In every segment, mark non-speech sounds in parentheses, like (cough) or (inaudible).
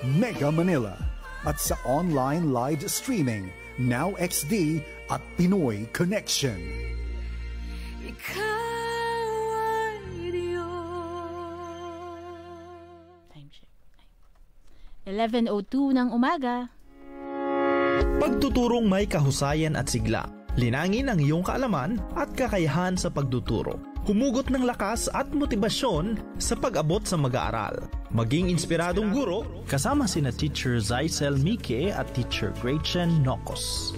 Mega Manila at sa online live streaming Now XD at Pinoy Connection. Ikaw ay Time check. 11.02 ng umaga. Pagtuturong may kahusayan at sigla. Linangin ang iyong kaalaman at kakayahan sa pagtuturo kumugot ng lakas at motibasyon sa pag-abot sa mag-aaral. Maging inspiradong guro kasama sina Teacher Zaisel Mike at Teacher Gretchen Nocos.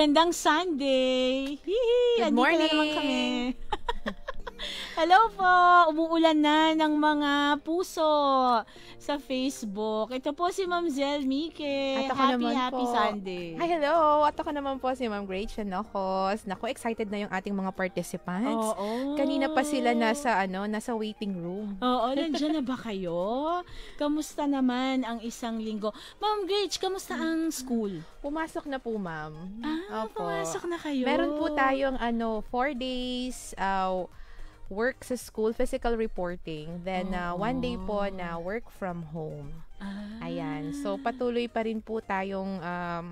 Magandang Sunday! Hihi! Good morning! Na naman kami. (laughs) Hello po! Umuulan na ng mga puso sa Facebook. Ito po si Ma'am Zel Mike. At ako happy, naman happy po. Sunday. Hi, hello. At ako naman po si Ma'am Grace Chanocos. Naku, excited na yung ating mga participants. Oo. Kanina pa sila nasa, ano, nasa waiting room. Oo, oh, (laughs) nandiyan na ba kayo? Kamusta naman ang isang linggo? Ma'am Grace, kamusta ang school? Pumasok na po, ma'am. Ah, Opo. pumasok na kayo. Meron po tayong, ano, four days, uh, work sa school, physical reporting. Then, uh, one day po oh. na work from home. Ah. Ayan. So, patuloy pa rin po tayong um,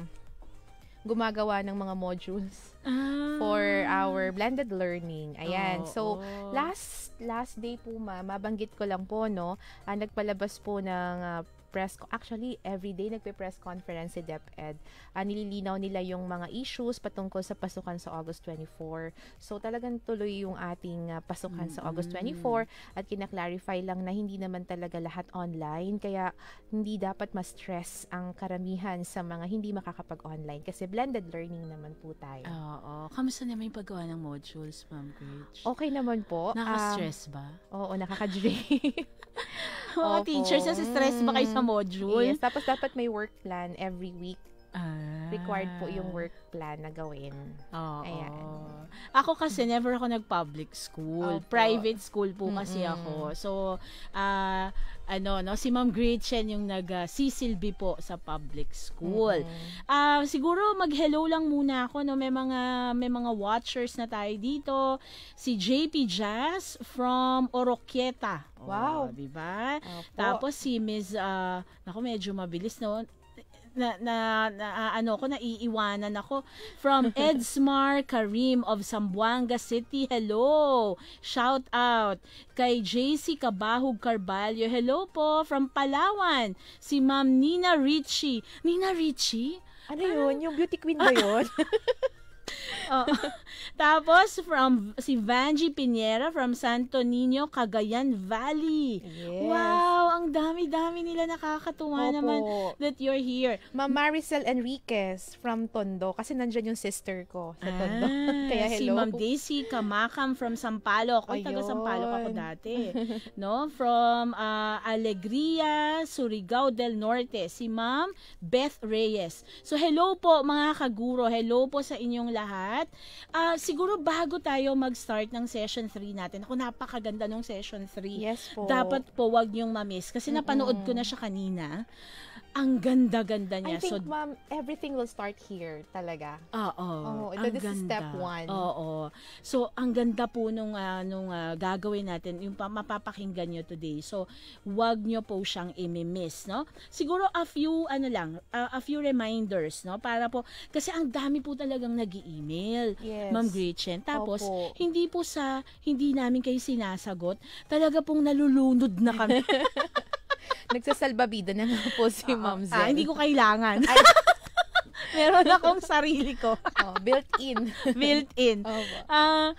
gumagawa ng mga modules ah. for our blended learning. Ayan. Oh, so, oh. last last day po ma, mabanggit ko lang po, no, uh, nagpalabas po ng uh, press, actually every day nagpe-press conference si DepEd. Uh, nililinaw nila yung mga issues patungkol sa pasukan sa August 24. So talagang tuloy yung ating uh, pasukan mm-hmm. sa August 24 mm-hmm. at kina-clarify lang na hindi naman talaga lahat online kaya hindi dapat ma-stress ang karamihan sa mga hindi makakapag-online kasi blended learning naman po tayo. Oo. Kamusta naman yung paggawa ng modules, Ma'am Grace? Okay naman po. Ah, Nakaka-stress um, ba? Oo, nakaka-drain. (laughs) Mga teachers, nasa-stress ba kayo sa sa module. Yes, tapos dapat may work plan every week Ah. Required po yung ah. work plan na gawin. Oo. Ayan. Ako kasi never ako nag-public school. Opo. Private school po kasi Mm-mm. ako. So, uh, ano no si Ma'am Gretchen yung nag uh, sisilbi po sa public school. Mm-hmm. Uh, siguro mag-hello lang muna ako no may mga may mga watchers na tayo dito. Si JP Jazz from Oroquieta. Wow, oh, di ba? Tapos si Ms. Uh, ako medyo mabilis no na, na, na ano ko naiiwanan ako from (laughs) Edsmar Karim of Sambuanga City. Hello. Shout out kay JC Kabahog Carballo. Hello po from Palawan. Si Ma'am Nina Richie. Nina Richie? Ano Parang... yun? Yung beauty queen ba (laughs) yun? (laughs) oh. (laughs) Tapos from si Vanji Piñera from Santo Niño, Cagayan Valley. Yes. Wow, ang dami-dami nila nakakatuwa Opo. naman that you're here. Ma Maricel Enriquez from Tondo kasi nandiyan yung sister ko sa ah, Tondo. (laughs) Kaya hello. Si Ma'am Daisy Kamakam from Sampaloc. Ay, taga Sampaloc ako dati. (laughs) no, from uh, Alegria, Surigao del Norte. Si Ma'am Beth Reyes. So hello po mga kaguro. Hello po sa inyong lahat. Uh, siguro bago tayo mag-start ng session 3 natin, ako napakaganda nung session 3. Yes po. Dapat po wag niyong ma-miss kasi napanood mm-hmm. ko na siya kanina. Ang ganda-ganda niya. I think, so, ma'am, everything will start here talaga. Oo. Oh, ito, this ganda. is step one. Oo. So, ang ganda po nung, uh, nung uh, gagawin natin, yung mapapakinggan nyo today. So, wag nyo po siyang imimiss, no? Siguro a few, ano lang, uh, a few reminders, no? Para po, kasi ang dami po talagang nag email yes. Ma'am Gretchen. Tapos, Opo. hindi po sa, hindi namin kayo sinasagot, talaga pong nalulunod na kami. (laughs) Nagsasalba Nagsasalbabida na nga po si uh, Ma'am ah, Zen. Ah, hindi ko kailangan. Ay, (laughs) meron akong sarili ko. oh, built in. built in. Oh, uh, ah,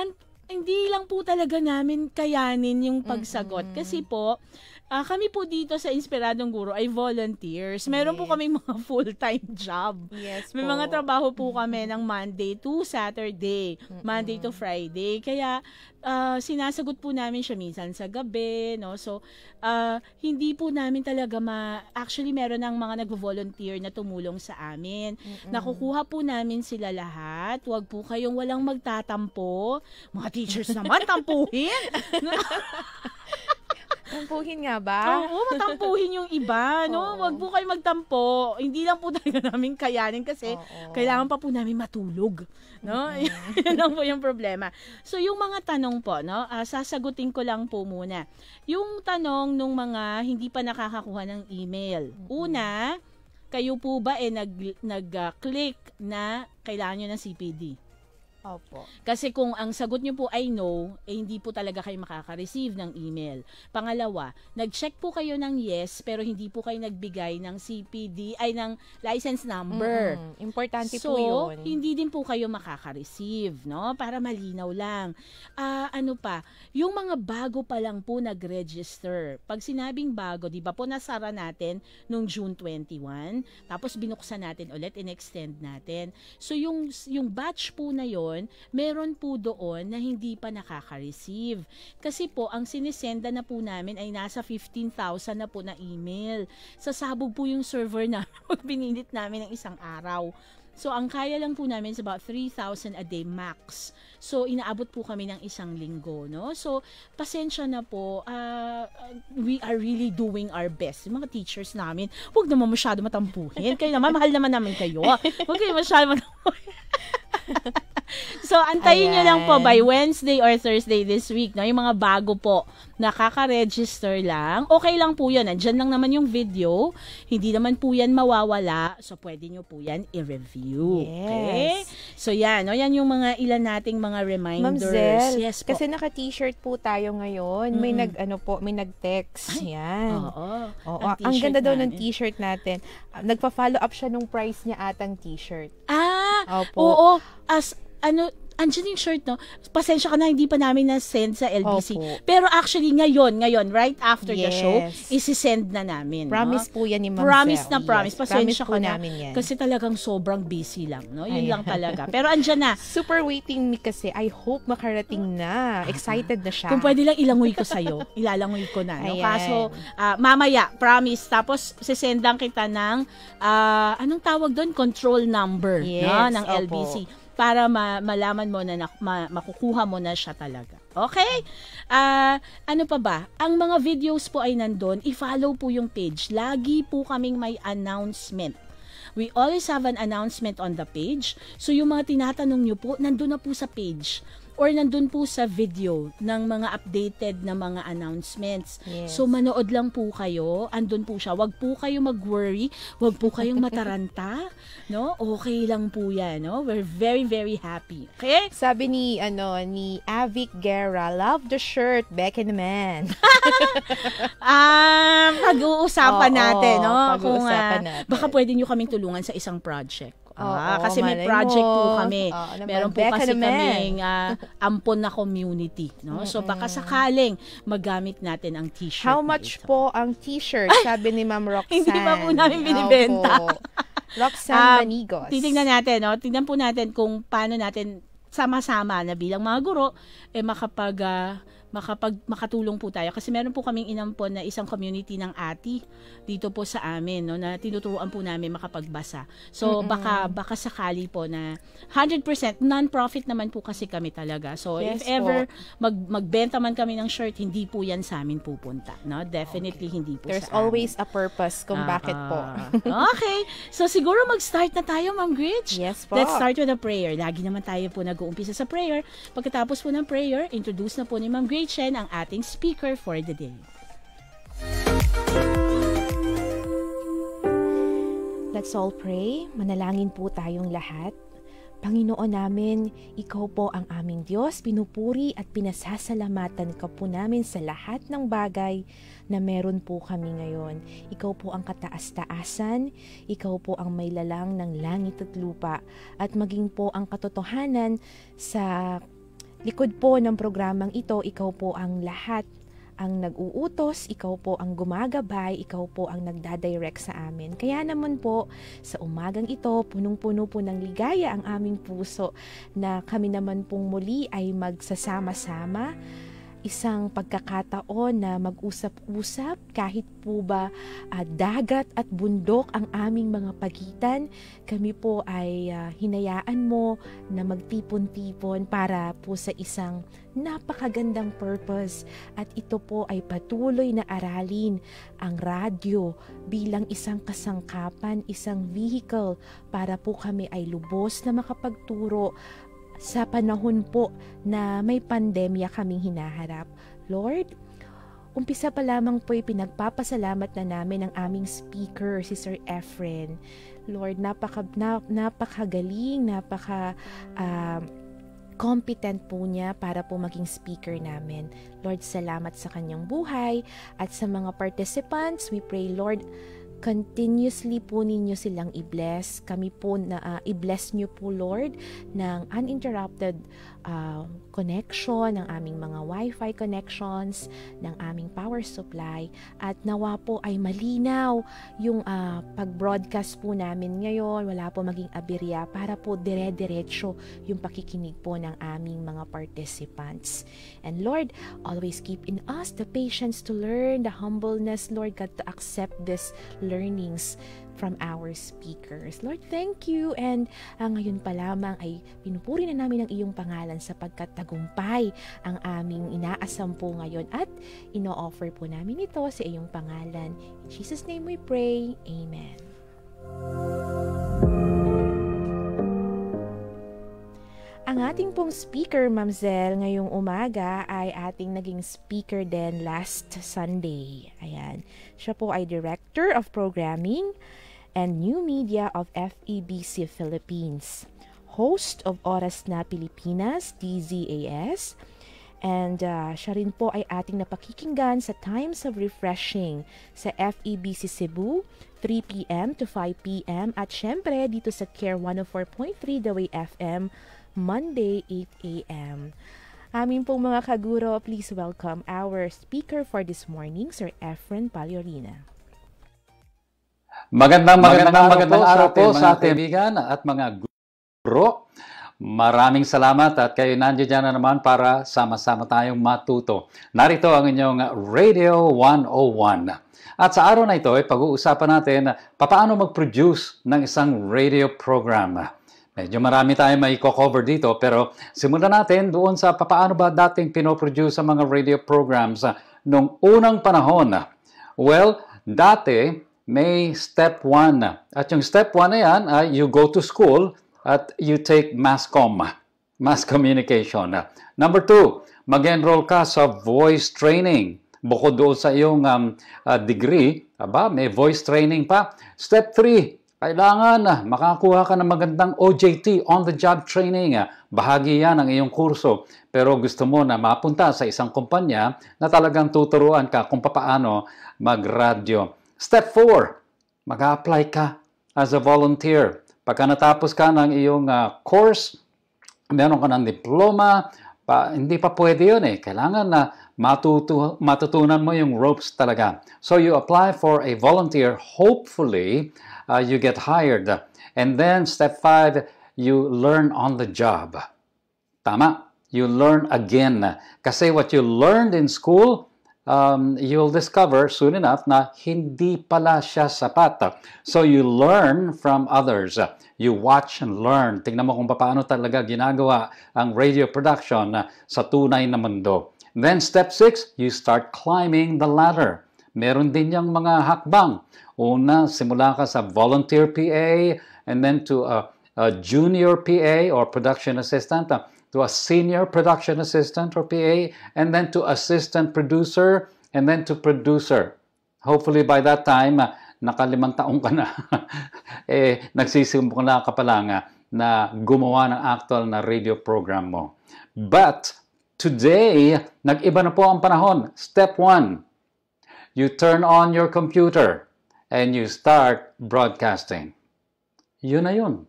and, hindi lang po talaga namin kayanin yung pagsagot. Mm-hmm. Kasi po, Uh, kami po dito sa Inspiradong Guro ay volunteers. Meron yes. po kaming mga (laughs) full-time job. Yes May po. mga trabaho po kami ng Monday to Saturday, Mm-mm. Monday to Friday. Kaya uh, sinasagot po namin siya minsan sa gabi, no? So, uh, hindi po namin talaga ma actually meron ng mga nagvo-volunteer na tumulong sa amin. Mm-mm. Nakukuha po namin sila lahat. Huwag po kayong walang magtatampo. Mga teachers naman tampuhin. (laughs) Tampuhin nga ba? Oo, matampuhin yung iba, no? Oo. Wag po kayo magtampo. Hindi lang po (laughs) talaga namin kayanin kasi Oo. kailangan pa po namin matulog, no? Mm-hmm. (laughs) Yan lang po yung problema. So, yung mga tanong po, no? Uh, sasagutin ko lang po muna. Yung tanong nung mga hindi pa nakakakuha ng email. Una, kayo po ba eh nag nag-click ah, na kailangan niyo ng CPD? Opo. Kasi kung ang sagot nyo po ay no, eh hindi po talaga kayo makaka-receive ng email. Pangalawa, nag-check po kayo ng yes pero hindi po kayo nagbigay ng CPD ay ng license number. Mm-hmm. Importante so, po 'yun. So, hindi din po kayo makaka-receive, no? Para malinaw lang. Ah, uh, ano pa, yung mga bago pa lang po nag-register. Pag sinabing bago, 'di ba po nasara natin nung June 21, tapos binuksan natin ulit in extend natin. So, yung yung batch po na 'yon ngayon, meron po doon na hindi pa nakaka-receive. Kasi po, ang sinisenda na po namin ay nasa 15,000 na po na email. Sasabog po yung server (laughs) na pag namin ng isang araw. So, ang kaya lang po namin is about 3,000 a day max. So, inaabot po kami ng isang linggo, no? So, pasensya na po. Uh, we are really doing our best. Yung mga teachers namin, huwag naman masyado matampuhin. kayo naman, mahal naman namin kayo. Huwag kayo masyado matampuhin. (laughs) so, antayin Ayan. nyo lang po by Wednesday or Thursday this week, no? Yung mga bago po, nakaka-register lang. Okay lang po yun. Andyan lang naman yung video. Hindi naman po yan mawawala. So, pwede nyo po yan i-review. Yes. Okay? So, yan. No? Yan yung mga ilan nating mga reminders. Ma'am yes po. Kasi naka-t-shirt po tayo ngayon. Mm. May nag, ano po, may nag-text. Ay, yan. Oo. oo. Ang, ang ganda namin. daw ng t-shirt natin. Nagpa-follow up siya nung price niya atang t-shirt. Ah, Opo. Oo. As, ano, andyan yung shirt, no? Pasensya ka na, hindi pa namin na-send sa LBC. Opo. Pero actually, ngayon, ngayon, right after yes. the show, isi-send na namin. Promise no? po yan ni Ma'am Promise Zell. na promise. Yes. Pasensya promise ko na. Namin yan. Kasi talagang sobrang busy lang, no? Yun Ayan. lang talaga. (laughs) Pero andyan na. Super waiting ni kasi. I hope makarating na. Excited na siya. Kung pwede lang ilangoy ko sa'yo. Ilalangoy ko na, no? Ayan. Kaso, uh, mamaya, promise. Tapos, sisendan kita ng, uh, anong tawag doon? Control number, yes, no? Ng opo. LBC para ma- malaman mo na na- ma- makukuha mo na siya talaga. Okay? Uh, ano pa ba? Ang mga videos po ay nandun. I-follow po yung page. Lagi po kaming may announcement. We always have an announcement on the page. So yung mga tinatanong nyo po, nandun na po sa page or nandun po sa video ng mga updated na mga announcements. Yes. So manood lang po kayo, andun po siya. Wag po kayo mag-worry, wag po kayong mataranta, (laughs) no? Okay lang po 'yan, no? We're very very happy. Okay? Sabi ni ano ni Avic Guerra, love the shirt, Becky man. um, (laughs) ah, pag-uusapan Oo, natin, no? Pag-uusapan Kung, uh, ah, natin. Baka pwede niyo kaming tulungan sa isang project. Ah, oo, kasi may project mo. po kami. Oo, Meron po kasi naman. kaming uh, ampon na community, no? Mm-hmm. So baka sakaling magamit natin ang t-shirt. How much ito. po ang t-shirt? Sabi ni Ma'am Roxanne. (laughs) Hindi pa po namin binibenta. Oh, Roxanne um, ah, Titingnan natin, no? Tingnan po natin kung paano natin sama-sama na bilang mga guro eh makapag uh, makapag, makatulong po tayo. Kasi meron po kaming inampon na isang community ng ati dito po sa amin, no, na tinuturuan po namin makapagbasa. So, mm-hmm. baka, baka sakali po na 100% non-profit naman po kasi kami talaga. So, yes, if ever mag, magbenta man kami ng shirt, hindi po yan sa amin pupunta. No? Definitely okay. hindi po There's sa always amin. a purpose kung uh, bakit po. Ah. okay. So, siguro mag-start na tayo, Ma'am Gritch. Yes po. Let's start with a prayer. Lagi naman tayo po nag-uumpisa sa prayer. Pagkatapos po ng prayer, introduce na po ni Ma'am Gritch Nanay Chen ang ating speaker for the day. Let's all pray. Manalangin po tayong lahat. Panginoon namin, Ikaw po ang aming Diyos, pinupuri at pinasasalamatan ka po namin sa lahat ng bagay na meron po kami ngayon. Ikaw po ang kataas-taasan, Ikaw po ang may lalang ng langit at lupa, at maging po ang katotohanan sa Likod po ng programang ito, ikaw po ang lahat ang nag-uutos, ikaw po ang gumagabay, ikaw po ang nagdadirect sa amin. Kaya naman po, sa umagang ito, punong-puno po ng ligaya ang aming puso na kami naman pong muli ay magsasama-sama isang pagkakataon na mag-usap-usap kahit po ba uh, dagat at bundok ang aming mga pagitan. Kami po ay uh, hinayaan mo na magtipon-tipon para po sa isang napakagandang purpose at ito po ay patuloy na aralin ang radyo bilang isang kasangkapan, isang vehicle para po kami ay lubos na makapagturo sa panahon po na may pandemya kaming hinaharap. Lord, umpisa pa lamang po ipinagpapasalamat na namin ang aming speaker, si Sir Efren. Lord, napaka, na, napakagaling, napaka uh, competent po niya para po maging speaker namin. Lord, salamat sa kanyang buhay at sa mga participants. We pray, Lord, continuously po ninyo silang i-bless. Kami po na uh, i-bless nyo po Lord ng uninterrupted uh, connection, ng aming mga wifi connections, ng aming power supply at nawa po ay malinaw yung uh, pag-broadcast po namin ngayon. Wala po maging abirya para po dire-diretso yung pakikinig po ng aming mga participants. And Lord, always keep in us the patience to learn, the humbleness, Lord God, to accept these learnings from our speakers. Lord, thank you and uh, ngayon pa lamang ay pinupuri na namin ang iyong pangalan sapagkat tagumpay ang aming inaasam po ngayon at ino-offer po namin ito sa iyong pangalan. In Jesus' name we pray. Amen. Ang ating pong speaker, Mamzel, ngayong umaga ay ating naging speaker din last Sunday. Ayan. Siya po ay Director of Programming and new media of FEBC Philippines, host of Oras na Pilipinas, DZAS, and uh, siya rin po ay ating napakikinggan sa Times of Refreshing sa FEBC Cebu, 3pm to 5pm at syempre dito sa Care 104.3 The Way FM, Monday 8am. Amin pong mga kaguro, please welcome our speaker for this morning, Sir Efren Palyorina. Magandang magandang magandang, magandang araw, po sa ating mga kaibigan at mga guro. Maraming salamat at kayo nandiyan na naman para sama-sama tayong matuto. Narito ang inyong Radio 101. At sa araw na ito ay pag-uusapan natin paano mag-produce ng isang radio program. Medyo marami tayong may cover dito pero simulan natin doon sa paano ba dating pinoproduce ang mga radio programs noong unang panahon. Well, dati may step 1 At yung step 1 na yan ay ah, you go to school at you take mass com, mass communication. Number 2, mag-enroll ka sa voice training. Bukod doon sa iyong um, uh, degree, aba, may voice training pa. Step 3, kailangan ah, makakuha ka ng magandang OJT, on-the-job training. Bahagi yan ng iyong kurso. Pero gusto mo na mapunta sa isang kumpanya na talagang tuturuan ka kung paano magradyo. Step 4, mag-apply ka as a volunteer. Pagka natapos ka ng iyong uh, course, meron ka ng diploma, pa, hindi pa pwede yun eh. Kailangan na matutu matutunan mo yung ropes talaga. So you apply for a volunteer. Hopefully, uh, you get hired. And then step 5, you learn on the job. Tama. You learn again. Kasi what you learned in school, um, you'll discover soon enough na hindi pala siya sapat. So you learn from others. You watch and learn. Tingnan mo kung paano talaga ginagawa ang radio production sa tunay na mundo. Then step 6, you start climbing the ladder. Meron din yung mga hakbang. Una, simula ka sa volunteer PA and then to a, a junior PA or production assistant to a senior production assistant or PA, and then to assistant producer, and then to producer. Hopefully by that time, ah, nakalimang taong ka na, (laughs) eh, nagsisimula ka pa lang ah, na gumawa ng actual na radio program mo. But today, nag-iba na po ang panahon. Step 1, you turn on your computer and you start broadcasting. Yun na yun.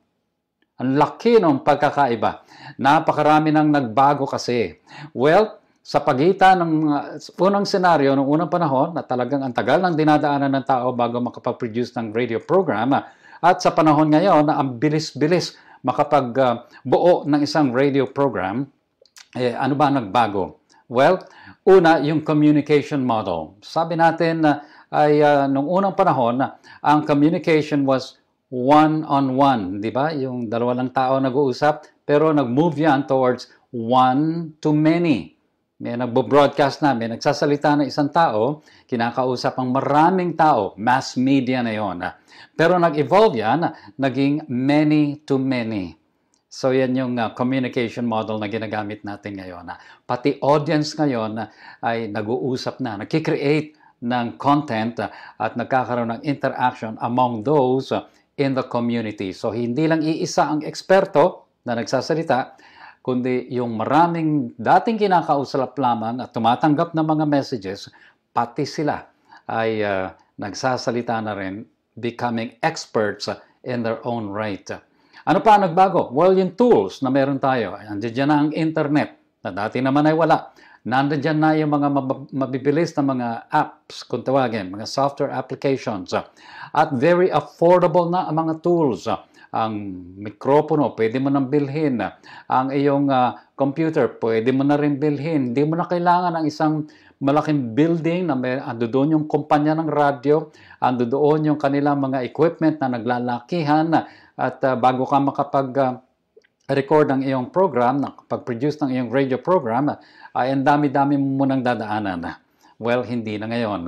Ang laki ng pagkakaiba. Napakarami nang nagbago kasi. Well, sa pagitan ng unang senaryo, ng unang panahon, na talagang ang tagal ng dinadaanan ng tao bago makapag-produce ng radio program, at sa panahon ngayon na ang bilis-bilis makapagbuo ah, ng isang radio program, eh, ano ba nagbago? Well, una, yung communication model. Sabi natin na ay uh, nung unang panahon, ang communication was one-on-one, di ba? Yung dalawa lang tao nag-uusap, pero nag-move yan towards one-to-many. May nagbo-broadcast na, may nagsasalita na isang tao, kinakausap ang maraming tao, mass media na yon. Pero nag-evolve yan, naging many-to-many. So yan yung uh, communication model na ginagamit natin ngayon. Pati audience ngayon ay nag-uusap na, nagki-create ng content at nagkakaroon ng interaction among those in the community. So hindi lang iisa ang eksperto na nagsasalita, kundi yung maraming dating kinakausap lamang at tumatanggap ng mga messages, pati sila ay uh, nagsasalita na rin, becoming experts in their own right. Ano pa nagbago? Well, yung tools na meron tayo, andiyan na ang internet na dati naman ay wala. Nandiyan na yung mga mabibilis na mga apps, kung tawagin, mga software applications. At very affordable na ang mga tools. Ang mikropono, pwede mo nang bilhin. Ang iyong uh, computer, pwede mo na rin bilhin. Hindi mo na kailangan ng isang malaking building na may, ando doon yung kumpanya ng radyo, ando doon yung kanilang mga equipment na naglalakihan at uh, bago ka makapag uh, record ng iyong program, ng pag-produce ng iyong radio program, ah, ay ang dami-dami mo nang dadaanan. Well, hindi na ngayon.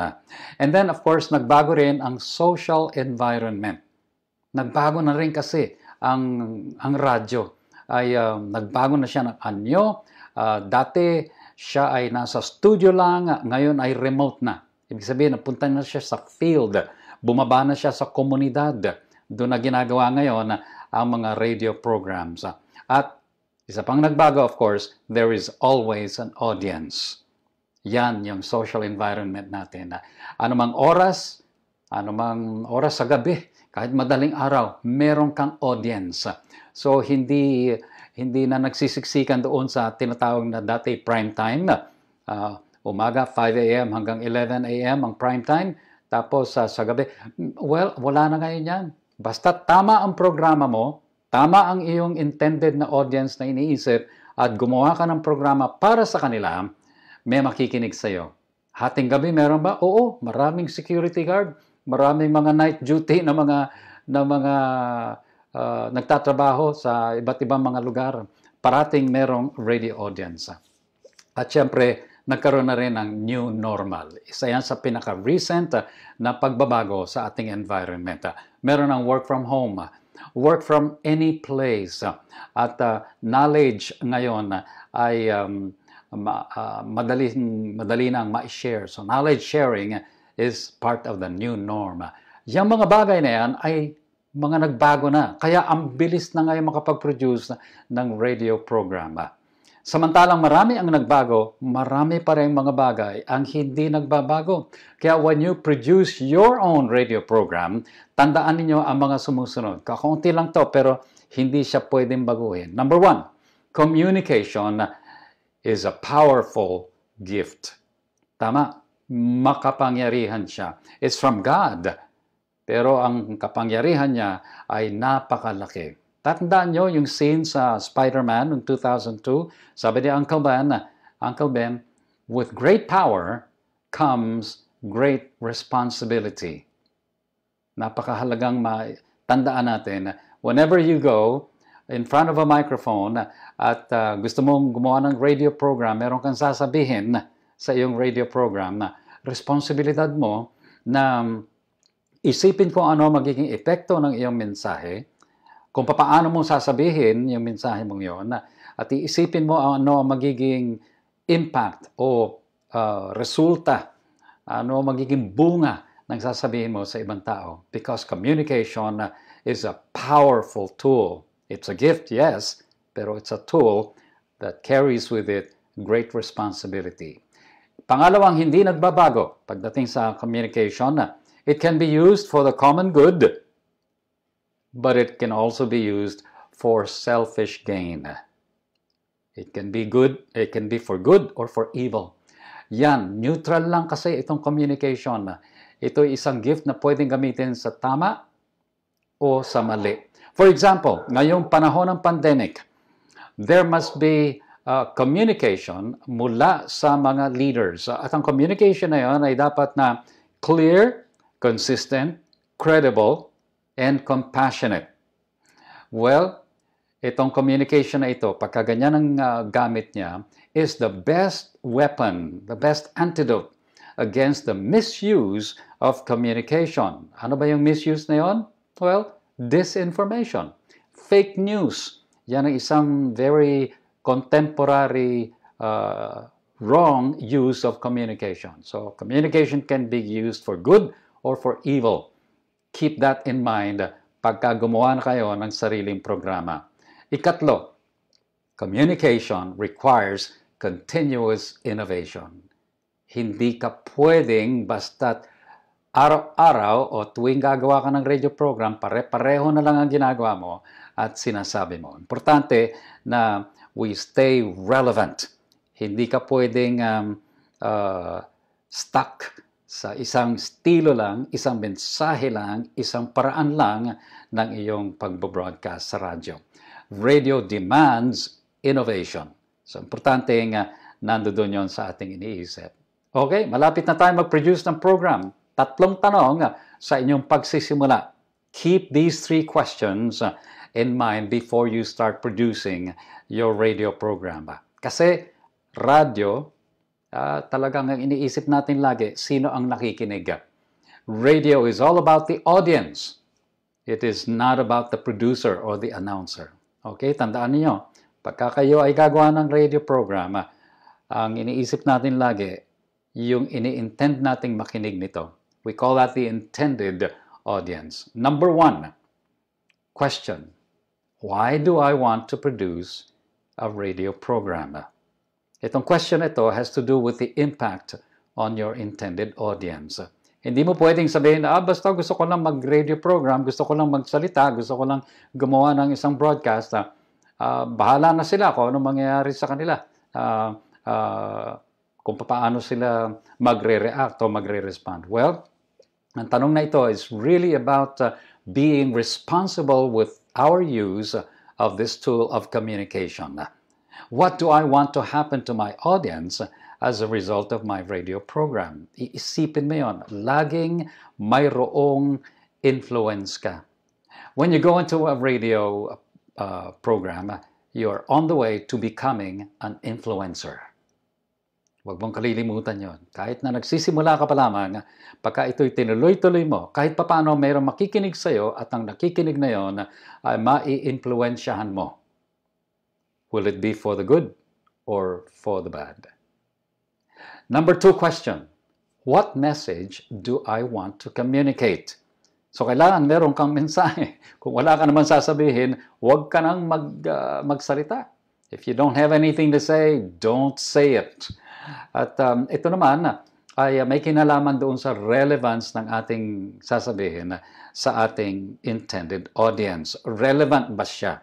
And then, of course, nagbago rin ang social environment. Nagbago na rin kasi ang, ang radyo. Ay uh, nagbago na siya ng anyo. Uh, dati, siya ay nasa studio lang. Ngayon ay remote na. Ibig sabihin, napunta na siya sa field. Bumaba na siya sa komunidad. Doon na ginagawa ngayon ang mga radio programs. At isa pang nagbago of course, there is always an audience. Yan yung social environment natin na anumang oras, anumang oras sa gabi, kahit madaling araw, meron kang audience. So hindi hindi na nagsisiksikan doon sa tinatawag na dati prime time. Uh, umaga 5 a.m. hanggang 11 a.m. ang prime time. Tapos uh, sa gabi, well, wala na ngayon yan. Basta tama ang programa mo, tama ang iyong intended na audience na iniisip at gumawa ka ng programa para sa kanila, may makikinig sa iyo. Hating gabi meron ba? Oo, maraming security guard, maraming mga night duty na mga na mga uh, nagtatrabaho sa iba't ibang mga lugar. Parating merong radio audience. At siyempre, nagkaroon na rin ng new normal. Isa yan sa pinaka-recent na pagbabago sa ating environment. Meron ang work from home work from any place. At uh, knowledge ngayon ay um, ma, uh, madali, madali nang ma-share. So knowledge sharing is part of the new norm. Yung mga bagay na yan ay mga nagbago na. Kaya ang bilis na ngayon makapag-produce ng radio program. Samantalang marami ang nagbago, marami pa rin mga bagay ang hindi nagbabago. Kaya when you produce your own radio program, tandaan ninyo ang mga sumusunod. Kakaunti lang to pero hindi siya pwedeng baguhin. Number one, communication is a powerful gift. Tama, makapangyarihan siya. It's from God. Pero ang kapangyarihan niya ay napakalaki. Tatandaan nyo yung scene sa Spider-Man noong 2002. Sabi ni Uncle Ben, Uncle Ben, with great power comes great responsibility. Napakahalagang matandaan natin. Whenever you go in front of a microphone at uh, gusto mong gumawa ng radio program, meron kang sasabihin sa iyong radio program na responsibilidad mo na um, isipin kung ano magiging epekto ng iyong mensahe kung paano mo sasabihin yung mensahe mong yon at iisipin mo ano ang magiging impact o uh, resulta, ano ang magiging bunga ng sasabihin mo sa ibang tao. Because communication is a powerful tool. It's a gift, yes, pero it's a tool that carries with it great responsibility. Pangalawang hindi nagbabago pagdating sa communication, it can be used for the common good but it can also be used for selfish gain. It can be good, it can be for good or for evil. Yan, neutral lang kasi itong communication. Ito ay isang gift na pwedeng gamitin sa tama o sa mali. For example, ngayong panahon ng pandemic, there must be uh, communication mula sa mga leaders. At ang communication na yon ay dapat na clear, consistent, credible, and compassionate. Well, itong communication na ito, pagkaganyan ganyan ang uh, gamit niya, is the best weapon, the best antidote against the misuse of communication. Ano ba yung misuse na yon? Well, disinformation, fake news. Yan ang isang very contemporary uh, wrong use of communication. So communication can be used for good or for evil. Keep that in mind pagka gumawa na kayo ng sariling programa. Ikatlo, communication requires continuous innovation. Hindi ka pwedeng basta't araw-araw o tuwing gagawa ka ng radio program, pare-pareho na lang ang ginagawa mo at sinasabi mo. Importante na we stay relevant. Hindi ka pwedeng um, uh, stuck sa isang estilo lang, isang mensahe lang, isang paraan lang ng iyong pagbo broadcast sa radyo. Radio demands innovation. So, importante nga nandoon yon sa ating iniisip. Okay, malapit na tayo mag-produce ng program. Tatlong tanong sa inyong pagsisimula. Keep these three questions in mind before you start producing your radio program. Kasi radio uh, talagang ang iniisip natin lagi, sino ang nakikinig? Radio is all about the audience. It is not about the producer or the announcer. Okay, tandaan niyo, pagka kayo ay gagawa ng radio program, ang iniisip natin lagi, yung ini-intend nating makinig nito. We call that the intended audience. Number one, question. Why do I want to produce a radio program? Itong question ito has to do with the impact on your intended audience. Hindi mo pwedeng sabihin, ah, basta gusto ko lang mag-radio program, gusto ko lang magsalita, gusto ko lang gumawa ng isang broadcast. Ah, uh, bahala na sila kung anong mangyayari sa kanila. Ah, uh, kung paano sila magre-react o magre-respond. Well, ang tanong na ito is really about uh, being responsible with our use of this tool of communication. What do I want to happen to my audience as a result of my radio program? Iisipin mo yon. Laging mayroong influence ka. When you go into a radio uh, program, you're on the way to becoming an influencer. Huwag mong kalilimutan yon. Kahit na nagsisimula ka pa lamang, pagka ito'y tinuloy-tuloy mo, kahit papano mayroong makikinig sa'yo at ang nakikinig na yon ay mai-influensyahan mo. Will it be for the good or for the bad? Number two question, what message do I want to communicate? So kailangan meron kang mensahe. (laughs) Kung wala ka naman sasabihin, huwag ka nang mag, uh, magsalita. If you don't have anything to say, don't say it. At um, ito naman ay uh, may kinalaman doon sa relevance ng ating sasabihin sa ating intended audience. Relevant ba siya?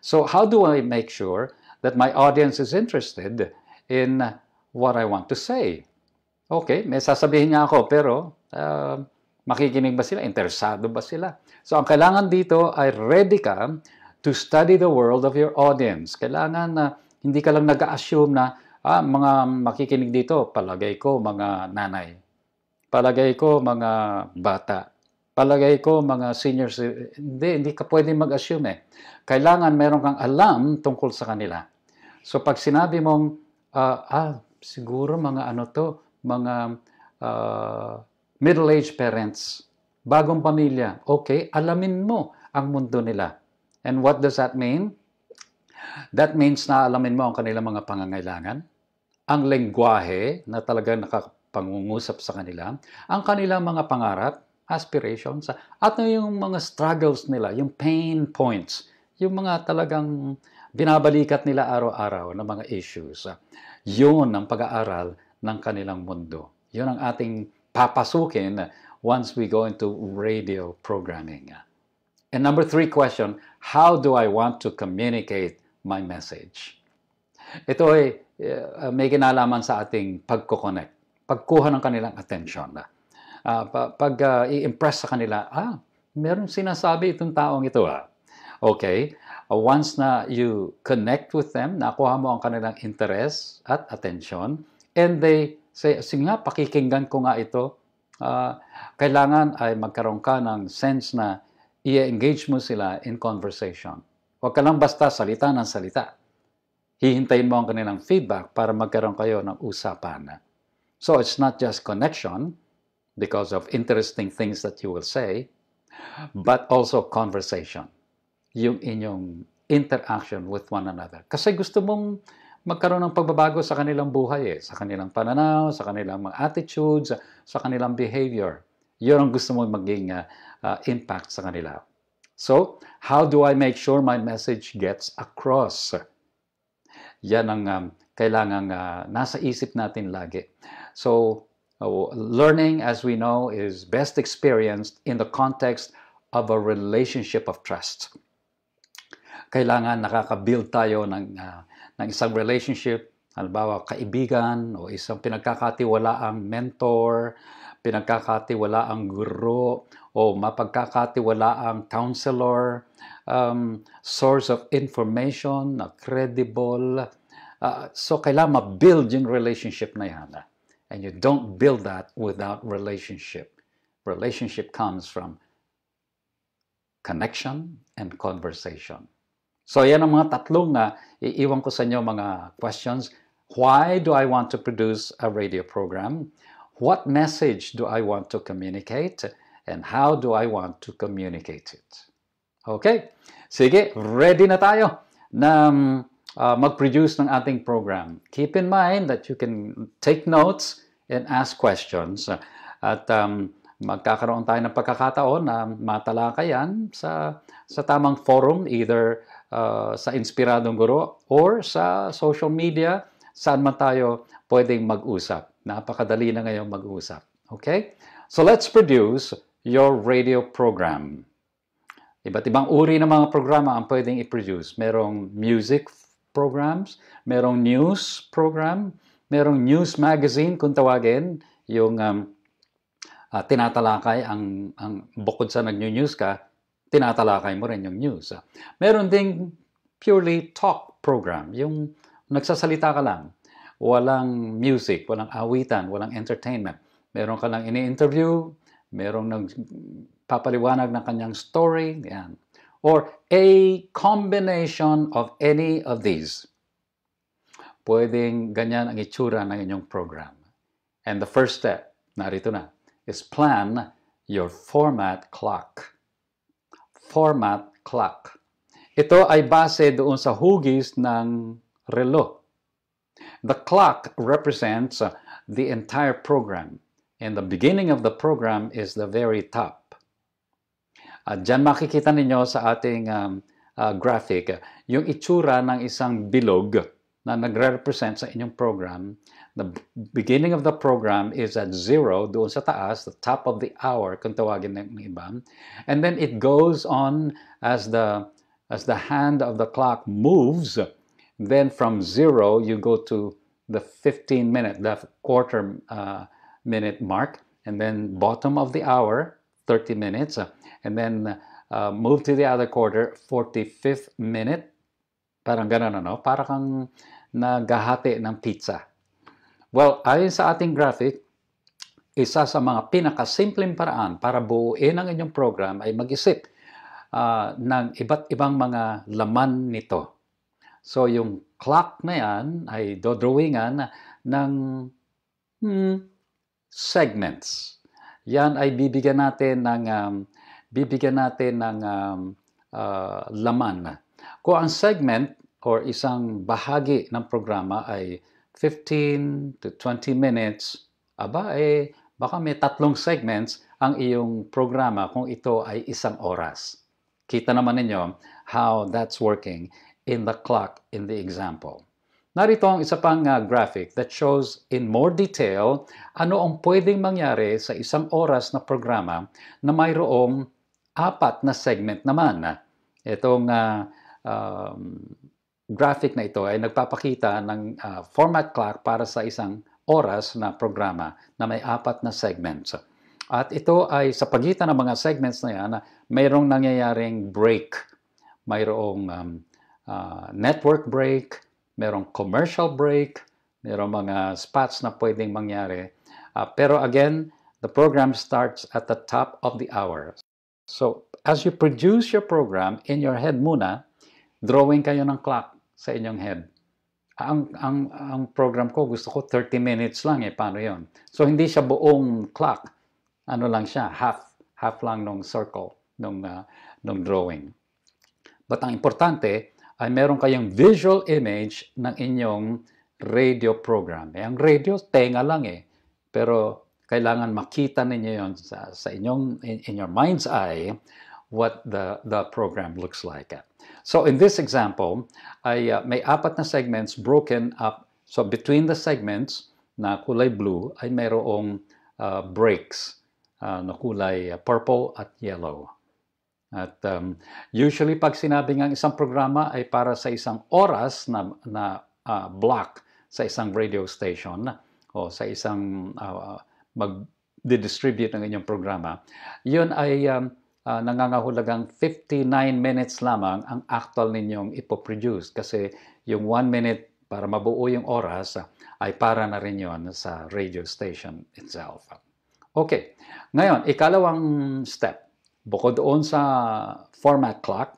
So how do I make sure that my audience is interested in what I want to say? Okay, may sasabihin nga ako, pero uh, makikinig ba sila? Interesado ba sila? So ang kailangan dito ay ready ka to study the world of your audience. Kailangan na hindi ka lang nag-assume na ah, mga makikinig dito, palagay ko mga nanay. Palagay ko mga bata palagay ko mga seniors, eh, hindi, hindi ka pwede mag-assume eh. Kailangan meron kang alam tungkol sa kanila. So pag sinabi mong, uh, ah, siguro mga ano to, mga uh, middle-aged parents, bagong pamilya, okay, alamin mo ang mundo nila. And what does that mean? That means na alamin mo ang kanilang mga pangangailangan, ang lengguwahe na talaga nakapangungusap sa kanila, ang kanilang mga pangarap, aspirations, at yung mga struggles nila, yung pain points, yung mga talagang binabalikat nila araw-araw na mga issues. Yun ang pag-aaral ng kanilang mundo. Yun ang ating papasukin once we go into radio programming. And number three question, how do I want to communicate my message? Ito ay uh, may kinalaman sa ating pagkoconnect, pagkuha ng kanilang attention uh, pag uh, i-impress sa kanila, ah, meron sinasabi itong taong ito ah. Okay? Uh, once na you connect with them, nakuha mo ang kanilang interest at attention, and they say, sige nga, pakikinggan ko nga ito. Uh, kailangan ay magkaroon ka ng sense na i-engage mo sila in conversation. Huwag ka lang basta salita ng salita. Hihintayin mo ang kanilang feedback para magkaroon kayo ng usapan. So it's not just connection, because of interesting things that you will say, but also conversation, yung inyong interaction with one another. Kasi gusto mong magkaroon ng pagbabago sa kanilang buhay, eh, sa kanilang pananaw, sa kanilang mga attitudes, sa, kanilang behavior. Yun ang gusto mong maging uh, uh, impact sa kanila. So, how do I make sure my message gets across? Yan ang um, kailangang uh, nasa isip natin lagi. So, Uh, learning, as we know, is best experienced in the context of a relationship of trust. Kailangan nakaka-build tayo ng, uh, ng isang relationship, halimbawa kaibigan o isang pinagkakatiwalaang mentor, pinagkakatiwalaang guro o mapagkakatiwalaang counselor, um, source of information, credible. Uh, so, kailangan ma-build yung relationship na yan. And you don't build that without relationship. Relationship comes from connection and conversation. So yan ang mga tatlong uh, ah, iiwan ko sa inyo mga questions. Why do I want to produce a radio program? What message do I want to communicate? And how do I want to communicate it? Okay, sige, ready na tayo. Na, Uh, mag-produce ng ating program. Keep in mind that you can take notes and ask questions. At um, magkakaroon tayo ng pagkakataon na matalakayan sa, sa tamang forum, either uh, sa Inspiradong Guro or sa social media, saan man tayo pwedeng mag-usap. Napakadali na ngayon mag-usap. Okay? So let's produce your radio program. Iba't ibang uri ng mga programa ang pwedeng i-produce. Merong music, programs, merong news program, merong news magazine kung tawagin, yung um, uh, tinatalakay ang, ang bukod sa nag-news ka, tinatalakay mo rin yung news. Ah. meron ding purely talk program, yung nagsasalita ka lang. Walang music, walang awitan, walang entertainment. Meron ka lang ini-interview, merong nagpapaliwanag ng kanyang story, yan or a combination of any of these. Pwedeng ganyan ang itsura ng inyong program. And the first step, narito na, is plan your format clock. Format clock. Ito ay base doon sa hugis ng relo. The clock represents the entire program. And the beginning of the program is the very top. At dyan makikita ninyo sa ating um, uh, graphic yung itsura ng isang bilog na nagre-represent sa inyong program. The beginning of the program is at zero, doon sa taas, the top of the hour, kung tawagin ng iba. And then it goes on as the, as the hand of the clock moves. Then from zero, you go to the 15 minute, the quarter uh, minute mark. And then bottom of the hour, 30 minutes and then uh, move to the other quarter, 45th minute. Parang ganun, ano? Para kang naghahati ng pizza. Well, ayon sa ating graphic, isa sa mga pinakasimpleng paraan para buuin ang inyong program ay mag-isip uh, ng iba't ibang mga laman nito. So, yung clock na yan ay dodrawingan ng hmm, segments. Yan ay bibigyan natin ng um, bibigyan natin ng um, uh, laman. Kung ang segment or isang bahagi ng programa ay 15 to 20 minutes, aba eh, baka may tatlong segments ang iyong programa kung ito ay isang oras. Kita naman ninyo how that's working in the clock in the example. Narito ang isa pang uh, graphic that shows in more detail ano ang pwedeng mangyari sa isang oras na programa na mayroong apat na segment naman. Itong uh, um, graphic na ito ay nagpapakita ng uh, format clock para sa isang oras na programa na may apat na segments. At ito ay sa pagitan ng mga segments na yan, mayroong nangyayaring break. Mayroong um, uh, network break, mayroong commercial break, mayroong mga spots na pwedeng mangyari. Uh, pero again, the program starts at the top of the hour. So, as you produce your program, in your head muna, drawing kayo ng clock sa inyong head. Ang, ang, ang program ko, gusto ko 30 minutes lang eh, paano yon? So, hindi siya buong clock. Ano lang siya, half, half lang ng circle, ng, uh, ah, nung drawing. But ang importante ay meron kayong visual image ng inyong radio program. Eh, ang radio, tenga lang eh. Pero kailangan makita ninyo yon sa, sa inyong, in, in your mind's eye, what the, the program looks like. So in this example, ay uh, may apat na segments broken up. So between the segments na kulay blue ay mayroong uh, breaks uh, na kulay purple at yellow. At um, usually pag sinabi ng isang programa ay para sa isang oras na, na uh, block sa isang radio station o sa isang uh, mag-distribute ng inyong programa, yun ay um, uh, ah, nangangahulagang 59 minutes lamang ang actual ninyong ipoproduce kasi yung 1 minute para mabuo yung oras ay para na rin yon sa radio station itself. Okay, ngayon, ikalawang step, bukod doon sa format clock,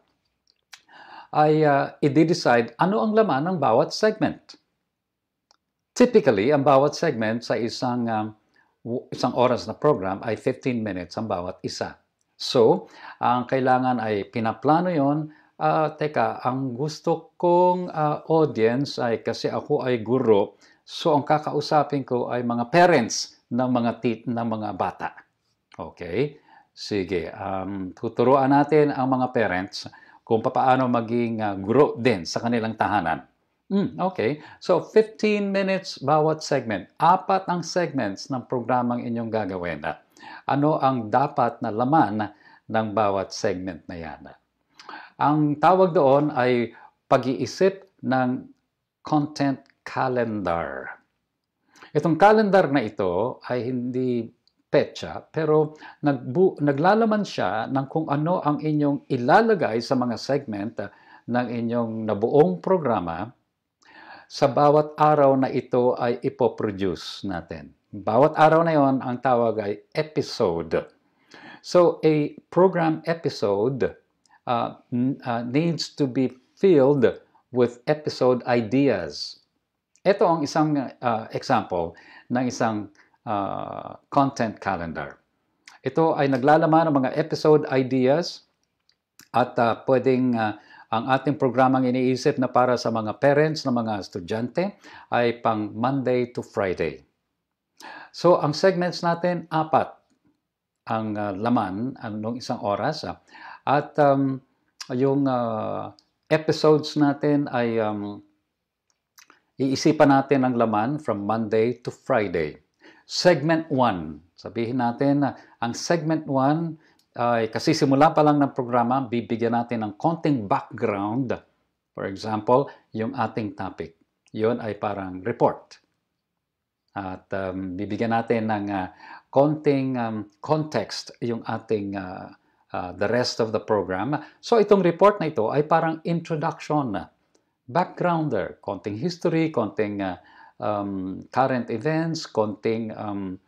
ay uh, ah, i-decide ano ang laman ng bawat segment. Typically, ang bawat segment sa isang uh, isang oras na program ay 15 minutes ang bawat isa. So, ang kailangan ay pinaplano yon. Uh, ah, teka, ang gusto kong uh, audience ay kasi ako ay guro, so ang kakausapin ko ay mga parents ng mga tit ng mga bata. Okay? Sige, um, tuturuan natin ang mga parents kung paano maging uh, guro din sa kanilang tahanan. Mm, okay. So, 15 minutes bawat segment. Apat ang segments ng programang inyong gagawin. Ano ang dapat na laman ng bawat segment na yan? Ang tawag doon ay pag-iisip ng content calendar. Itong calendar na ito ay hindi petsa pero nagbu- naglalaman siya ng kung ano ang inyong ilalagay sa mga segment ng inyong nabuong programa sa bawat araw na ito ay ipoproduce natin. Bawat araw na yon ang tawag ay episode. So a program episode uh, uh, needs to be filled with episode ideas. Ito ang isang uh, example ng isang uh, content calendar. Ito ay naglalaman ng mga episode ideas at uh, pwedeng uh, ang ating programang iniisip na para sa mga parents ng mga estudyante ay pang Monday to Friday. So, ang segments natin, apat ang uh, laman anong isang oras. Uh, at um, yung uh, episodes natin ay um, iisipan natin ang laman from Monday to Friday. Segment 1. Sabihin natin, uh, ang segment 1 ay kasi simula pa lang ng programa, bibigyan natin ng konting background. For example, yung ating topic. Yun ay parang report. At um, bibigyan natin ng uh, konting um, context yung ating uh, uh, the rest of the program. So itong report na ito ay parang introduction, backgrounder, konting history, konting uh, um, current events, konting um,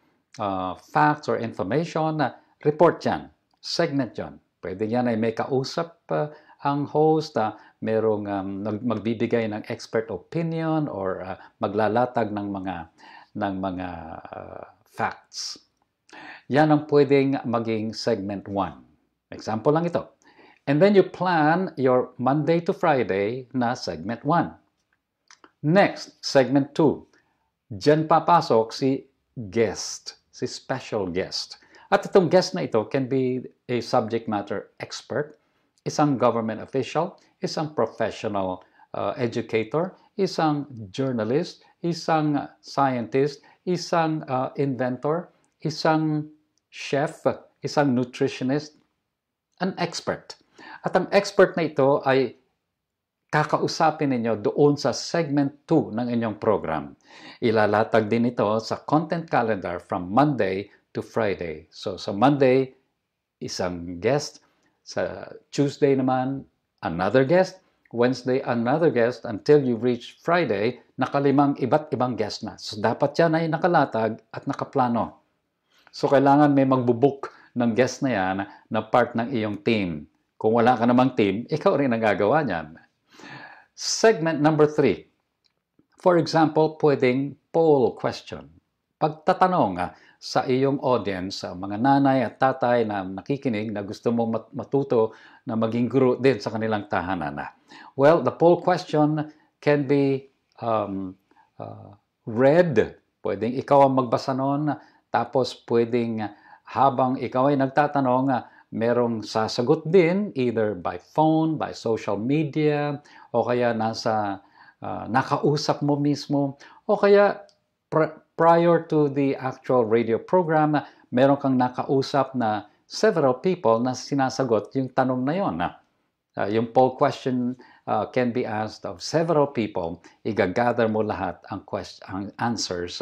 uh, facts or information, report yan segment yon. Pwede yan ay may kausap uh, ang host, uh, merong um, magbibigay ng expert opinion or uh, maglalatag ng mga ng mga uh, facts. Yan ang pwedeng maging segment 1. Example lang ito. And then you plan your Monday to Friday na segment 1. Next, segment 2. Diyan papasok si guest, si special guest. At itong guest na ito can be a subject matter expert, isang government official, isang professional uh, educator, isang journalist, isang scientist, isang uh, inventor, isang chef, isang nutritionist, an expert. At ang expert na ito ay kakausapin ninyo doon sa segment 2 ng inyong program. Ilalatag din ito sa content calendar from Monday to Friday. So sa Monday, isang guest. Sa Tuesday naman, another guest. Wednesday, another guest until you reach Friday, nakalimang iba't ibang guest na. So dapat yan ay nakalatag at nakaplano. So kailangan may magbubook ng guest na yan na part ng iyong team. Kung wala ka namang team, ikaw rin ang gagawa niyan. Segment number three. For example, pwedeng poll question. Pagtatanong, sa iyong audience, sa mga nanay at tatay na nakikinig na gusto mong matuto na maging guru din sa kanilang tahanan. Well, the poll question can be um, uh, read. Pwedeng ikaw ang magbasa noon, tapos pwedeng habang ikaw ay nagtatanong, merong sasagot din either by phone, by social media, o kaya nasa uh, nakausap mo mismo, o kaya prior to the actual radio program, meron kang nakausap na several people na sinasagot yung tanong na yon. Uh, yung poll question uh, can be asked of several people. Igagather mo lahat ang, quest- ang answers.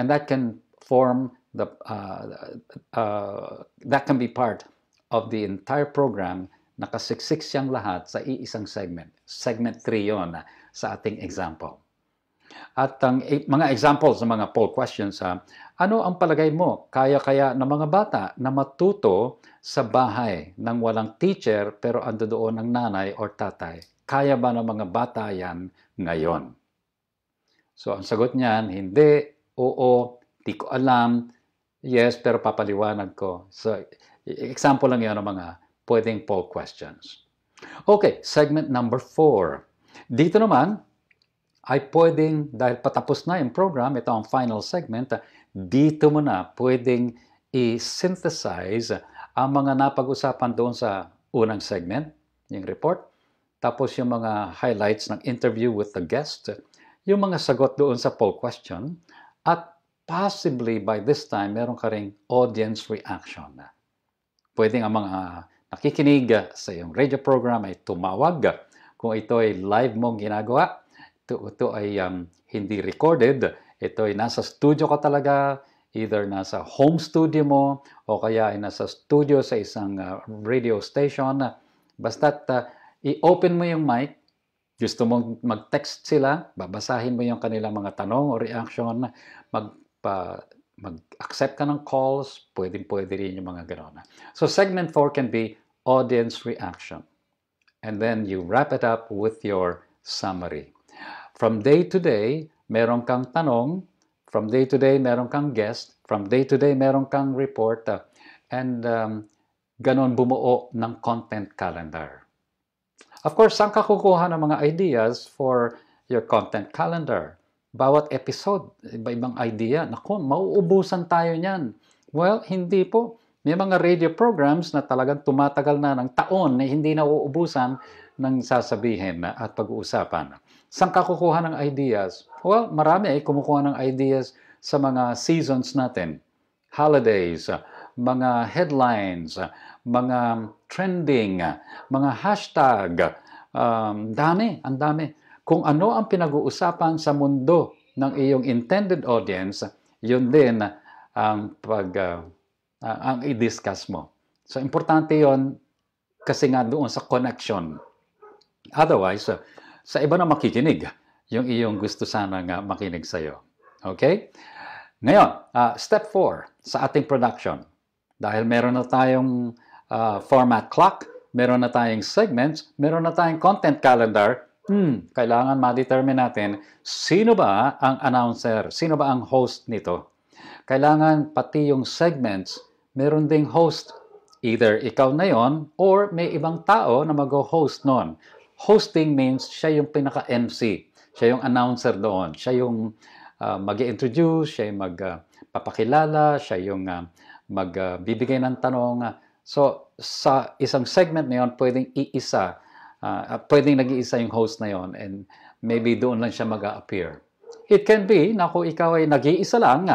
And that can form the, uh, uh, that can be part of the entire program. Nakasiksik siyang lahat sa iisang segment. Segment 3 yon sa ating example. At ang e, mga examples ng mga poll questions, ha, ano ang palagay mo kaya-kaya ng mga bata na matuto sa bahay ng walang teacher pero ando doon ang nanay or tatay? Kaya ba ng mga bata yan ngayon? So ang sagot niyan, hindi, oo, di ko alam, yes, pero papaliwanag ko. So e, e, example lang yun ng mga pwedeng poll questions. Okay, segment number four. Dito naman, ay pwedeng, dahil patapos na yung program, ito ang final segment, dito mo na pwedeng i-synthesize ang mga napag-usapan doon sa unang segment, yung report, tapos yung mga highlights ng interview with the guest, yung mga sagot doon sa poll question, at possibly by this time, meron ka rin audience reaction. Pwedeng ang mga nakikinig sa iyong radio program ay tumawag kung ito ay live mong ginagawa ito, ito ay um, hindi recorded. Ito ay nasa studio ka talaga, either nasa home studio mo o kaya ay nasa studio sa isang uh, radio station. Basta't uh, i-open mo yung mic, gusto mong mag-text sila, babasahin mo yung kanilang mga tanong o reaction, magpa, mag-accept ka ng calls, pwedeng-pwede rin yung mga gano'n. So segment 4 can be audience reaction. And then you wrap it up with your summary. From day to day, meron kang tanong. From day to day, meron kang guest. From day to day, meron kang report. and um, ganon bumuo ng content calendar. Of course, saan ka kukuha ng mga ideas for your content calendar? Bawat episode, iba-ibang idea. Naku, mauubusan tayo niyan. Well, hindi po. May mga radio programs na talagang tumatagal na ng taon na hindi nauubusan ng sasabihin at pag-uusapan. Saan ka kukuha ng ideas? Well, marami ay kumukuha ng ideas sa mga seasons natin. Holidays, mga headlines, mga trending, mga hashtag. Um, dami, ang dami. Kung ano ang pinag-uusapan sa mundo ng iyong intended audience, yun din ang pag uh, ang i-discuss mo. So importante 'yon kasi nga doon sa connection. Otherwise, uh, sa iba na makikinig yung iyong gusto sana uh, makinig sa iyo. Okay? Ngayon, uh, step 4 sa ating production. Dahil meron na tayong uh, format clock, meron na tayong segments, meron na tayong content calendar, hmm, kailangan ma-determine natin sino ba ang announcer, sino ba ang host nito. Kailangan pati yung segments, meron ding host. Either ikaw na yon or may ibang tao na mag-host noon. Hosting means siya yung pinaka-MC. Siya yung announcer doon. Siya yung uh, ah, mag introduce siya yung magpapakilala, uh, siya yung uh, magbibigay uh, ng tanong. So, sa isang segment na yun, pwedeng iisa, uh, pwedeng nag-iisa yung host na yon and maybe doon lang siya mag appear It can be na kung ikaw ay nag-iisa lang,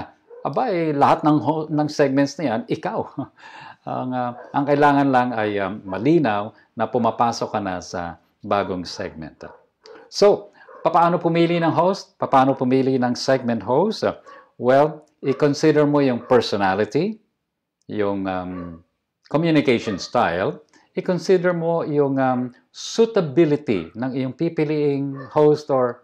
aba eh, lahat ng, ng segments na yan, ikaw. (laughs) ang, uh, ang kailangan lang ay um, malinaw na pumapasok ka na sa bagong segment. So, paano pumili ng host? Paano pumili ng segment host? Well, i-consider mo yung personality, yung um, communication style, i-consider mo yung um, suitability ng iyong pipiliing host or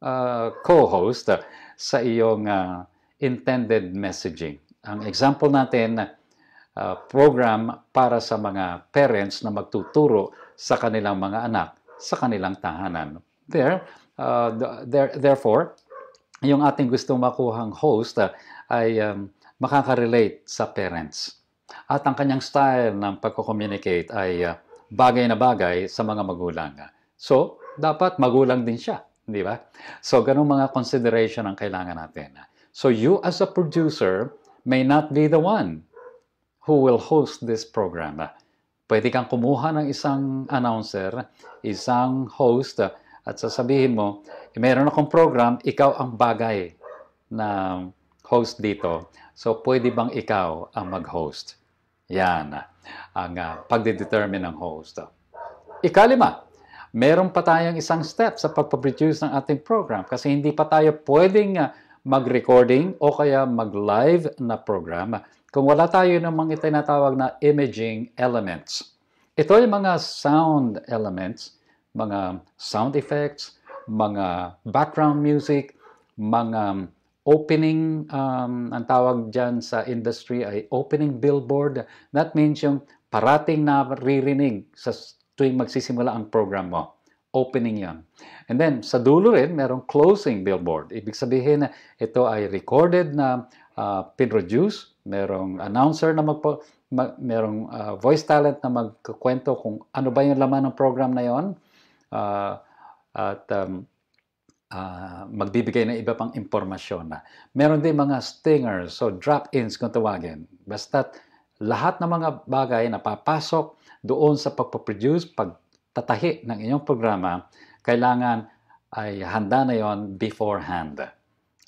uh, co-host sa iyong uh, intended messaging. Ang example natin, uh, program para sa mga parents na magtuturo sa kanilang mga anak sa kanilang tahanan. There, uh, there, therefore, yung ating gustong makuhang host uh, ay um, makaka-relate sa parents. At ang kanyang style ng pagko-communicate ay uh, bagay na bagay sa mga magulang. So, dapat magulang din siya, di ba? So, ganung mga consideration ang kailangan natin. So, you as a producer may not be the one who will host this program. Pwede kang kumuha ng isang announcer, isang host, at sasabihin mo, meron akong program, ikaw ang bagay na host dito. So, pwede bang ikaw ang mag-host? Yan ang uh, pagdedetermine ng host. Ikalima, meron pa tayong isang step sa pagpaproduce ng ating program kasi hindi pa tayo pwedeng ah, mag-recording o kaya mag-live na programa kung wala tayo ng mga tinatawag na imaging elements. Ito ay mga sound elements, mga sound effects, mga background music, mga opening, um, ang tawag dyan sa industry ay opening billboard. That means yung parating na ririnig sa tuwing magsisimula ang program mo opening yan. And then, sa dulo rin, merong closing billboard. Ibig sabihin na ito ay recorded na uh, ah, pinroduce merong announcer na magpo, mag, merong uh, voice talent na magkukwento kung ano ba yung laman ng program na yon uh, ah, at um, uh, magbibigay ng iba pang impormasyon na. Meron din mga stingers, so drop-ins kung tawagin. Basta lahat ng mga bagay na papasok doon sa pagpaproduce, pagtatahi ng inyong programa, kailangan ay handa na yon beforehand.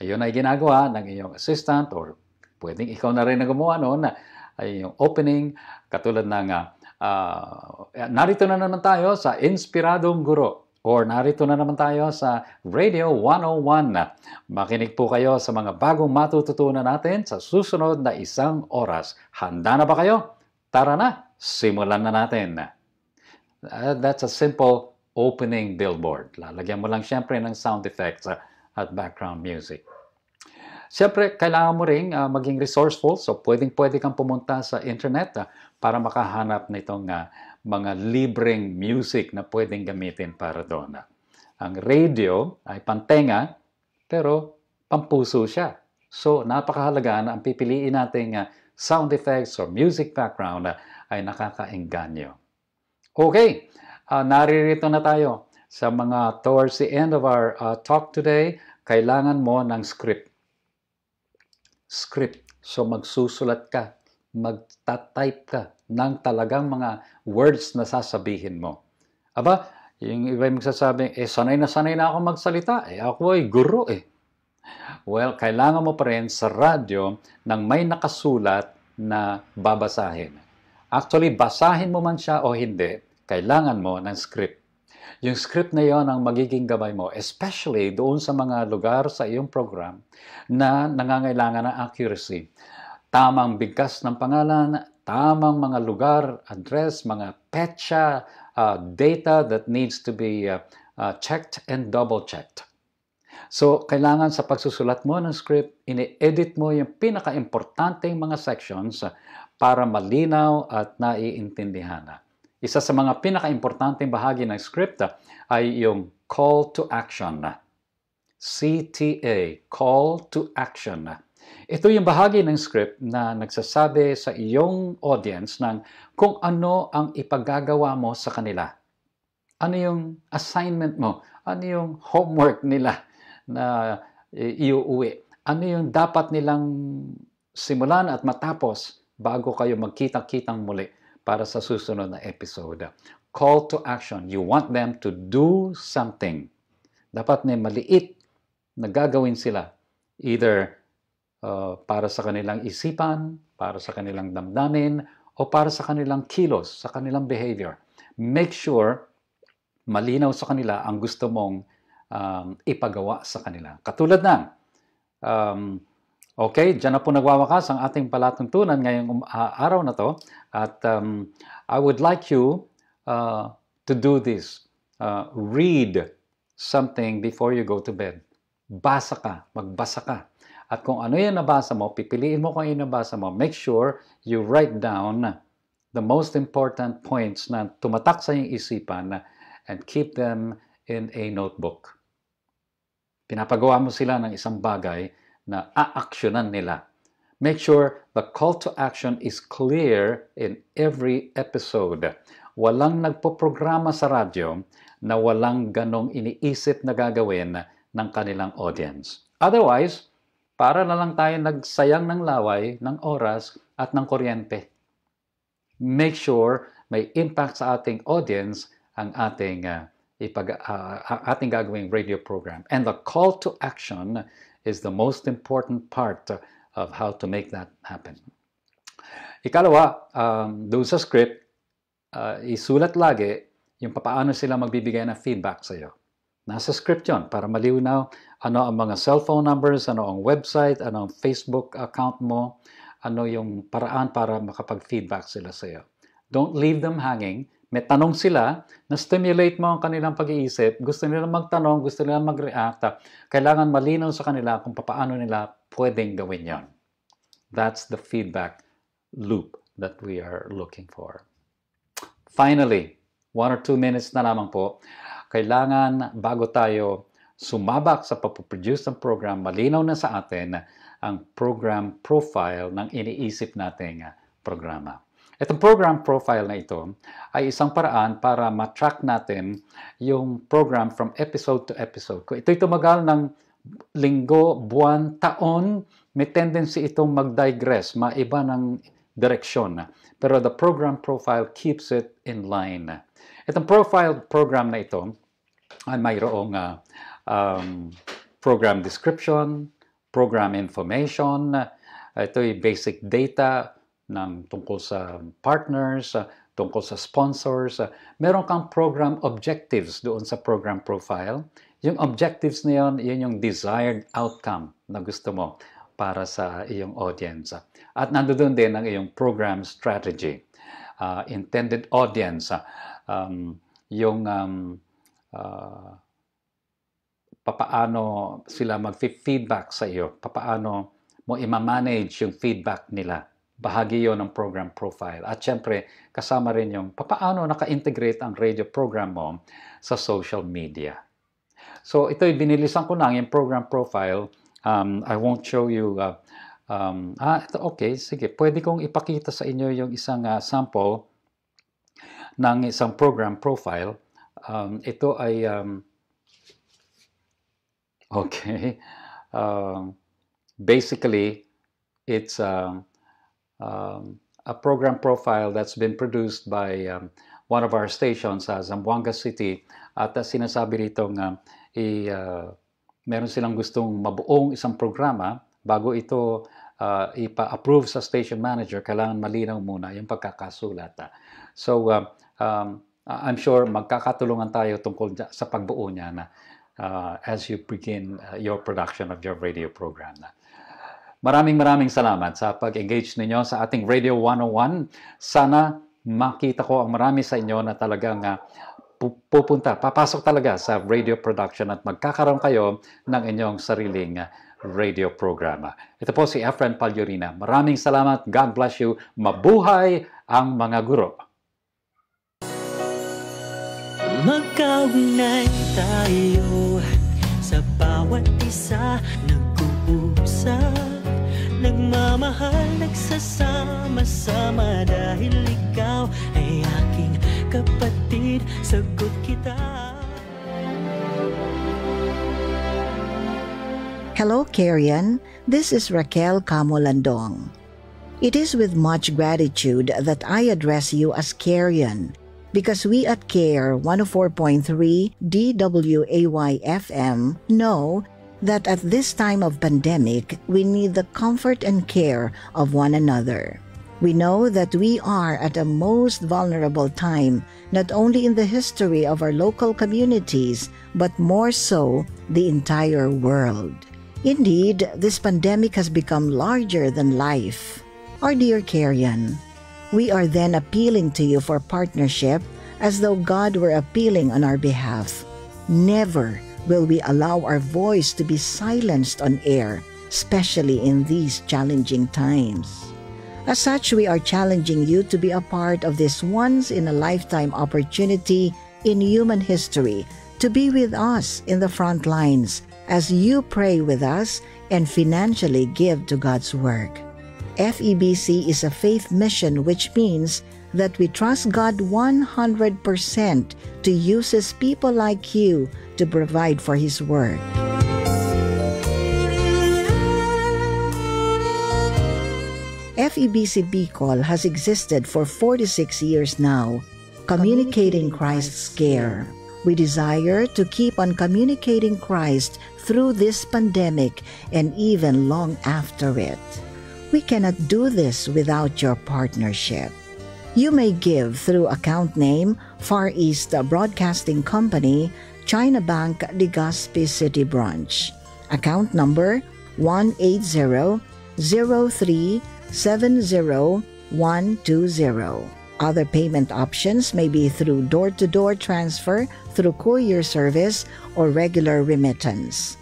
Ayun ay ginagawa ng inyong assistant or Pwedeng ikaw na rin na gumawa noon na ay yung opening, katulad ng uh, narito na naman tayo sa Inspiradong Guro or narito na naman tayo sa Radio 101. Makinig po kayo sa mga bagong matututunan natin sa susunod na isang oras. Handa na ba kayo? Tara na, simulan na natin. Uh, that's a simple opening billboard. Lalagyan mo lang siyempre ng sound effects at background music. Siyempre, kailangan mo ring uh, maging resourceful. So, pwedeng-pwede kang pumunta sa internet uh, para makahanap nitong uh, mga libreng music na pwedeng gamitin para doon. Ang radio ay pantenga, pero pampuso siya. So, napakahalaga na ang pipiliin nating uh, sound effects or music background uh, ay nakakaengganyo. Okay, uh, naririto na tayo sa mga towards the end of our uh, talk today. Kailangan mo ng script script. So magsusulat ka, magta-type ka ng talagang mga words na sasabihin mo. Aba, yung iba yung magsasabi, eh sanay na sanay na ako magsalita, eh ako ay guro eh. Well, kailangan mo pa rin sa radyo ng may nakasulat na babasahin. Actually, basahin mo man siya o hindi, kailangan mo ng script. Yung script na yon ang magiging gabay mo, especially doon sa mga lugar sa iyong program na nangangailangan ng accuracy. Tamang bigkas ng pangalan, tamang mga lugar, address, mga petsa, uh, data that needs to be uh, uh, checked and double-checked. So, kailangan sa pagsusulat mo ng script, ini-edit mo yung pinaka-importanteng mga sections para malinaw at naiintindihan na. Isa sa mga pinakaimportanteng bahagi ng script ay yung call to action. CTA, call to action. Ito yung bahagi ng script na nagsasabi sa iyong audience ng kung ano ang ipagagawa mo sa kanila. Ano yung assignment mo? Ano yung homework nila na iuuwi? Ano yung dapat nilang simulan at matapos bago kayo magkita-kitang muli? para sa susunod na episode. Call to action. You want them to do something. Dapat may maliit na gagawin sila. Either uh, para sa kanilang isipan, para sa kanilang damdamin, o para sa kanilang kilos, sa kanilang behavior. Make sure malinaw sa kanila ang gusto mong um, ipagawa sa kanila. Katulad ng um, Okay, dyan na po nagwawakas ang ating palatuntunan ngayong uh, araw na to. At um, I would like you uh, to do this. Uh, read something before you go to bed. Basa ka, magbasa ka. At kung ano yung nabasa mo, pipiliin mo kung ano yung nabasa mo. Make sure you write down the most important points na tumatak sa iyong isipan and keep them in a notebook. Pinapagawa mo sila ng isang bagay na aaksyonan nila. Make sure the call to action is clear in every episode. Walang nagpo-programa sa radyo na walang ganong iniisip na gagawin ng kanilang audience. Otherwise, para na lang tayo nagsayang ng laway, ng oras, at ng kuryente. Make sure may impact sa ating audience ang ating uh, ipag, uh, ating gagawing radio program. And the call to action is the most important part uh, of how to make that happen. Ikalawa, um, doon sa script, uh, isulat lagi yung papaano sila magbibigay ng feedback sa iyo. Nasa script yon para maliwanaw ano ang mga cellphone numbers, ano ang website, ano ang Facebook account mo, ano yung paraan para makapag-feedback sila sa iyo. Don't leave them hanging may tanong sila, na-stimulate mo ang kanilang pag-iisip, gusto nila magtanong, gusto nila mag-react. Kailangan malinaw sa kanila kung paano nila pwedeng gawin yon. That's the feedback loop that we are looking for. Finally, one or two minutes na lamang po, kailangan bago tayo sumabak sa pag-produce ng program, malinaw na sa atin ang program profile ng iniisip nating programa. Itong program profile na ito ay isang paraan para matrack natin yung program from episode to episode. Kung ito'y tumagal ng linggo, buwan, taon, may tendency itong mag-digress, maiba ng direksyon. Pero the program profile keeps it in line. Itong profile program na ito ay mayroong uh, um, program description, program information, ito'y basic data, ng tungkol sa partners, ah, tungkol sa sponsors. Uh, meron kang program objectives doon sa program profile. Yung objectives na yun, yun yung desired outcome na gusto mo para sa iyong audience. At nandoon din ang iyong program strategy, uh, intended audience, um, yung um, uh, papaano sila mag-feedback sa iyo, papaano mo imamanage yung feedback nila bahagi yon ng program profile. At syempre, kasama rin yung papaano naka-integrate ang radio program mo sa social media. So ito binilisan ko nang yung program profile. Um, I won't show you uh, um, ah, ito, okay, sige. Pwede kong ipakita sa inyo yung isang uh, sample ng isang program profile. Um, ito ay um, okay. (laughs) Um, basically, it's um, um, a program profile that's been produced by um, one of our stations sa uh, Zamboanga City at uh, sinasabi nitong uh, i, uh, meron silang gustong mabuong isang programa bago ito uh, ipa-approve sa station manager, kailangan malinaw muna yung pagkakasulat. So, uh, um, uh, I'm sure magkakatulungan tayo tungkol sa pagbuo niya na uh, as you begin uh, your production of your radio program. Na. Maraming maraming salamat sa pag-engage ninyo sa ating Radio 101. Sana makita ko ang marami sa inyo na talagang ah, pupunta, papasok talaga sa radio production at magkakaroon kayo ng inyong sariling ah, radio programa. Ito po si Efren Palyurina. Maraming salamat. God bless you. Mabuhay ang mga guro. Magkaugnay tayo sa bawat isa ng Nagmamahal, nagsasama-sama Dahil ikaw ay aking kapatid Sagot kita Hello, Carian. This is Raquel Camolandong. It is with much gratitude that I address you as Carian because we at CARE 104.3 DWAY-FM know that at this time of pandemic, we need the comfort and care of one another. We know that we are at a most vulnerable time, not only in the history of our local communities, but more so the entire world. Indeed, this pandemic has become larger than life. Our dear Carrion, we are then appealing to you for partnership as though God were appealing on our behalf. Never will we allow our voice to be silenced on air, especially in these challenging times? As such, we are challenging you to be a part of this once in a lifetime opportunity in human history to be with us in the front lines as you pray with us and financially give to God's work. FEBC is a faith mission, which means that we trust God 100% to use His people like you to provide for His work. FEBC Bicol has existed for 46 years now, communicating Christ's care. We desire to keep on communicating Christ through this pandemic and even long after it. We cannot do this without your partnership. You may give through account name Far East Broadcasting Company, China Bank, Legazpi City Branch. Account number 180 Other payment options may be through door-to-door transfer, through courier service, or regular remittance.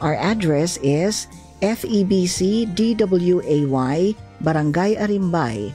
Our address is FEBC DWAY, Barangay Arimbay,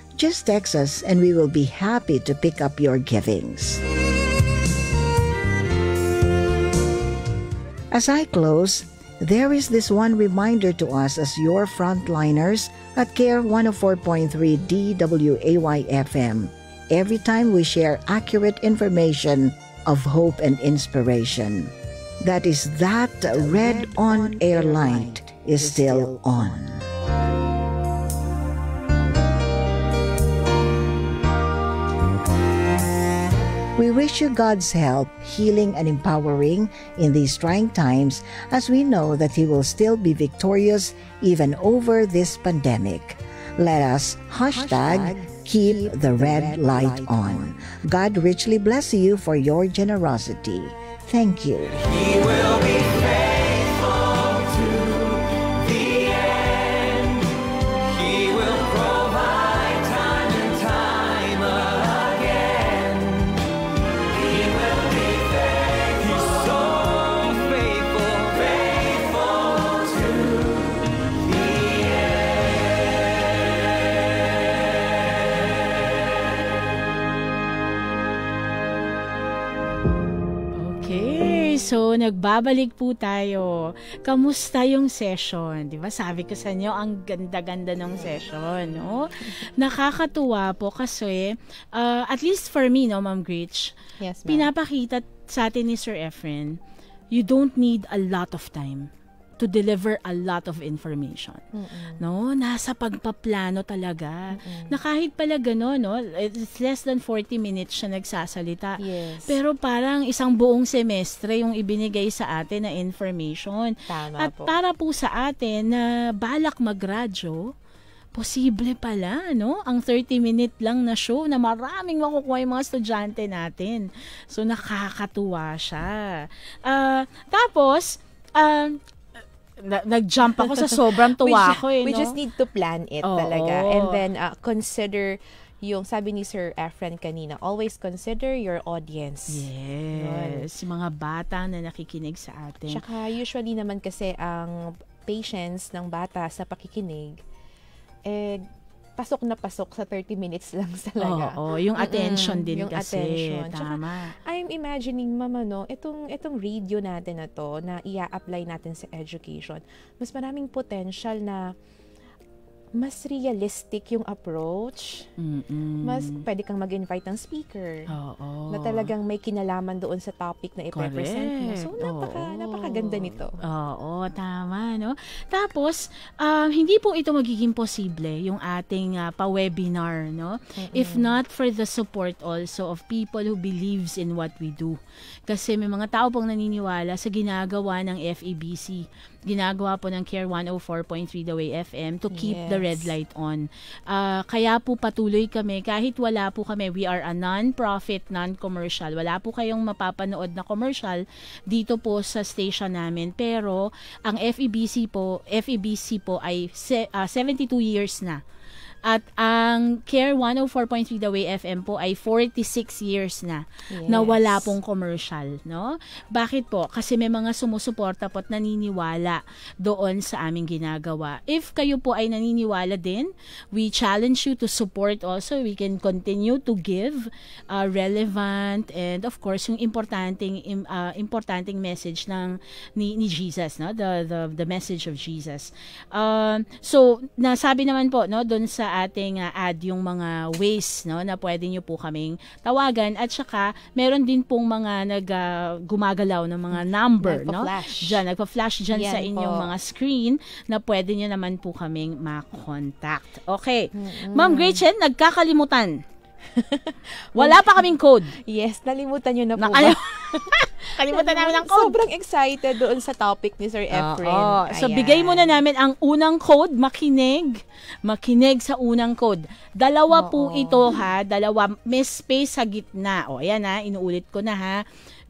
Just text us and we will be happy to pick up your givings. As I close, there is this one reminder to us as your frontliners at CARE 104.3 DWAY every time we share accurate information of hope and inspiration. That is that red on air light is still on. We wish you God's help, healing, and empowering in these trying times as we know that He will still be victorious even over this pandemic. Let us hashtag, keep, the, red, red light, light on. on. God richly bless you for your generosity. Thank you. nagbabalik po tayo. Kamusta yung session? 'Di ba? Sabi ko sa inyo, ang ganda-ganda ng session, no? Nakakatuwa po kasi uh, at least for me, no, Ma'am Gretch. Yes, ma'am. Pinapakita sa atin ni Sir Efren, you don't need a lot of time to deliver a lot of information. Mm-mm. No, nasa pagpaplano talaga. Mm-mm. Na kahit pala gano'n, no, it's less than 40 minutes siya nagsasalita. Yes. Pero parang isang buong semestre yung ibinigay sa atin na information. Tama At po. para po sa atin na balak magradyo, posible pala, no? Ang 30-minute lang na show na maraming makukuha yung mga estudyante natin. So, nakakatuwa siya. Uh, tapos, uh, nag-jump ako sa sobrang (laughs) tuwa ko eh. We no? just need to plan it oh, talaga. Oh. And then uh, consider yung sabi ni Sir Efren kanina, always consider your audience. Yes. Yung Mga bata na nakikinig sa atin. Tsaka usually naman kasi ang patience ng bata sa pakikinig, eh, pasok na pasok sa 30 minutes (laughs) lang talaga. Oo, oh, oh, yung attention mm-hmm. din yung kasi. Attention. Tama. Tsaka, I'm imagining, mama, no, itong, itong radio natin na to na ia-apply natin sa education, mas maraming potential na mas realistic yung approach. Mm-mm. Mas pwede kang mag-invite ng speaker. Oo. Na talagang may kinalaman doon sa topic na i-represent mo. So, napaka, Oo. napakaganda nito. Oo, tama, no? Tapos, uh, hindi po ito magiging posible yung ating uh, pa-webinar, no? Mm-mm. If not for the support also of people who believes in what we do. Kasi may mga tao pong naniniwala sa ginagawa ng FEBC ginagawa po ng Care 104.3 The Way FM to keep yes. the red light on. Uh, kaya po patuloy kami kahit wala po kami, we are a non-profit, non-commercial. Wala po kayong mapapanood na commercial dito po sa station namin. Pero ang FEBC po, FEBC po ay se, uh, ah, 72 years na at ang Care 104.3 The Way FM po ay 46 years na yes. na wala pong commercial, no? Bakit po? Kasi may mga sumusuporta po at naniniwala doon sa aming ginagawa. If kayo po ay naniniwala din, we challenge you to support also. We can continue to give uh, relevant and of course yung importanteng uh, importanteng message ng ni, ni Jesus, no? The the the message of Jesus. Um uh, so nasabi naman po no doon sa ating uh, ah, ad yung mga ways no, na pwede nyo po kaming tawagan. At saka, meron din pong mga nag, uh, gumagalaw ng mga number. No? Diyan, nagpa-flash diyan sa inyong po. mga screen na pwede nyo naman po kaming ma-contact Okay. Mm-hmm. Ma'am Gretchen, nagkakalimutan (laughs) Wala pa kaming code. Yes, nalimutan nyo na po. Na, ano? (laughs) Kalimutan namin ang code. Sobrang excited doon sa topic ni Sir Efren. Uh, oh. So, bigay mo na namin ang unang code, makinig. Makinig sa unang code. Dalawa Oo. po ito ha, dalawa. May space sa gitna. O, ayan ha, inuulit ko na ha.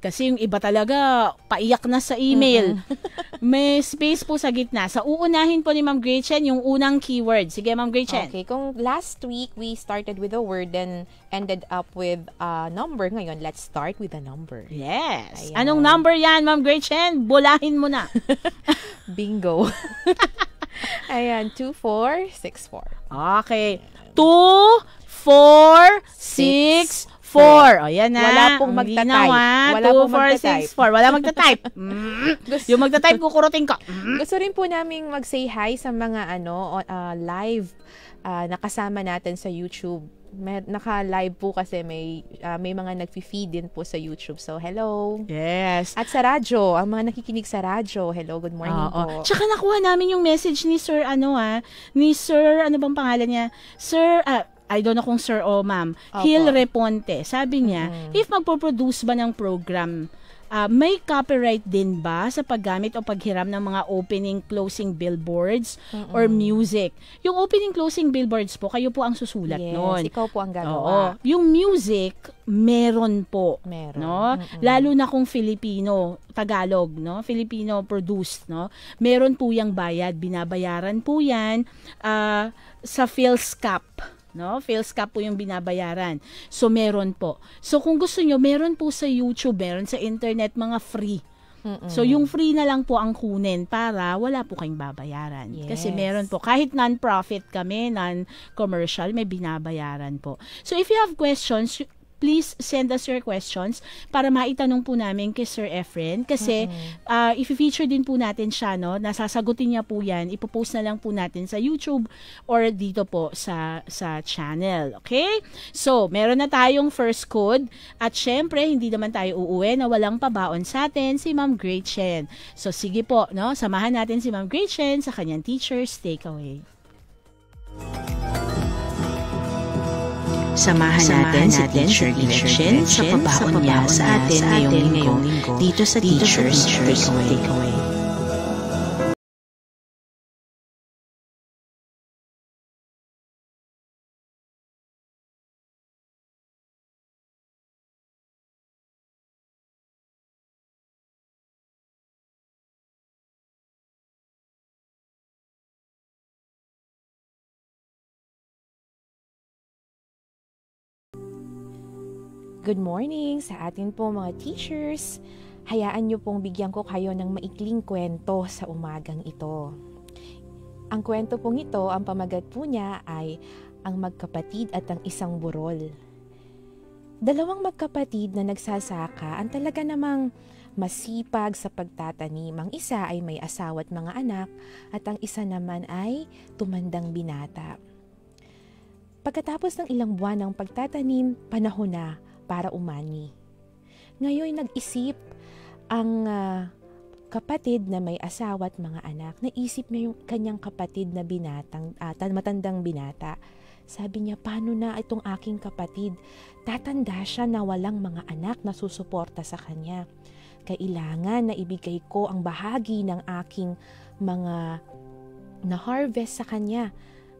Kasi yung iba talaga, paiyak na sa email. Mm-hmm. (laughs) May space po sa gitna. Sa uunahin po ni Ma'am Gretchen, yung unang keyword. Sige, Ma'am Gretchen. Okay, kung last week we started with a word and ended up with a number, ngayon let's start with a number. Yes. Ayan. Anong number yan, Ma'am Gretchen? Bulahin mo na. (laughs) Bingo. (laughs) Ayan, 2464. Okay. 2, 4, 6, Four. O, yan na. Wala pong mm, magta-type. Ginawa. Wala Two, pong four, magta-type. six, four. Wala magta-type. (laughs) Mm. Yung magta-type, kukurutin ko. Mm. Gusto rin po naming mag-say hi sa mga ano uh, live uh, nakasama natin sa YouTube. May, naka-live po kasi may uh, may mga nagfi-feed din po sa YouTube. So, hello. Yes. At sa radyo, ang mga nakikinig sa radyo, hello, good morning Oo, po. Tsaka nakuha namin yung message ni Sir ano ah, ni Sir ano bang pangalan niya? Sir uh, I don't know kung sir o ma'am, Opo. Hill Reponte, eh. sabi niya, mm-hmm. if magpo-produce ba ng program, uh, may copyright din ba sa paggamit o paghiram ng mga opening closing billboards Mm-mm. or music? Yung opening closing billboards po, kayo po ang susulat yes, noon. ikaw po ang gagawa. Oo. Yung music, meron po, meron. no? Lalo na kung Filipino, Tagalog, no? Filipino produced, no? Meron po yang bayad, binabayaran po 'yan uh, sa PhilsCap. No? Fails cap po yung binabayaran. So, meron po. So, kung gusto nyo, meron po sa YouTube, meron sa internet, mga free. Mm-mm. So, yung free na lang po ang kunin para wala po kayong babayaran. Yes. Kasi meron po, kahit non-profit kami, non-commercial, may binabayaran po. So, if you have questions, please send us your questions para maitanong po namin kay Sir Efren kasi mm-hmm. uh, ah, i-feature din po natin siya no nasasagutin niya po 'yan ipo-post na lang po natin sa YouTube or dito po sa sa channel okay so meron na tayong first code at syempre hindi naman tayo uuwi na walang pabaon sa atin si Ma'am Gretchen so sige po no samahan natin si Ma'am Gretchen sa kanyang teacher's takeaway Thank Samahan, Samahan natin, si Teacher Gretchen sa pabaon niya sa atin ngayong linggo dito sa Teacher's Takeaway. Takeaway. Good morning sa atin po mga teachers. Hayaan niyo pong bigyan ko kayo ng maikling kwento sa umagang ito. Ang kwento pong ito, ang pamagat po niya ay ang magkapatid at ang isang burol. Dalawang magkapatid na nagsasaka ang talaga namang masipag sa pagtatanim. Ang isa ay may asawa at mga anak at ang isa naman ay tumandang binata. Pagkatapos ng ilang buwan ng pagtatanim, panahon na para umani. Ngayon nag-isip ang uh, kapatid na may asawa at mga anak, naisip niya yung kanyang kapatid na binatang, uh, matandang binata. Sabi niya, paano na itong aking kapatid? Tatanda siya na walang mga anak na susuporta sa kanya. Kailangan na ibigay ko ang bahagi ng aking mga na-harvest sa kanya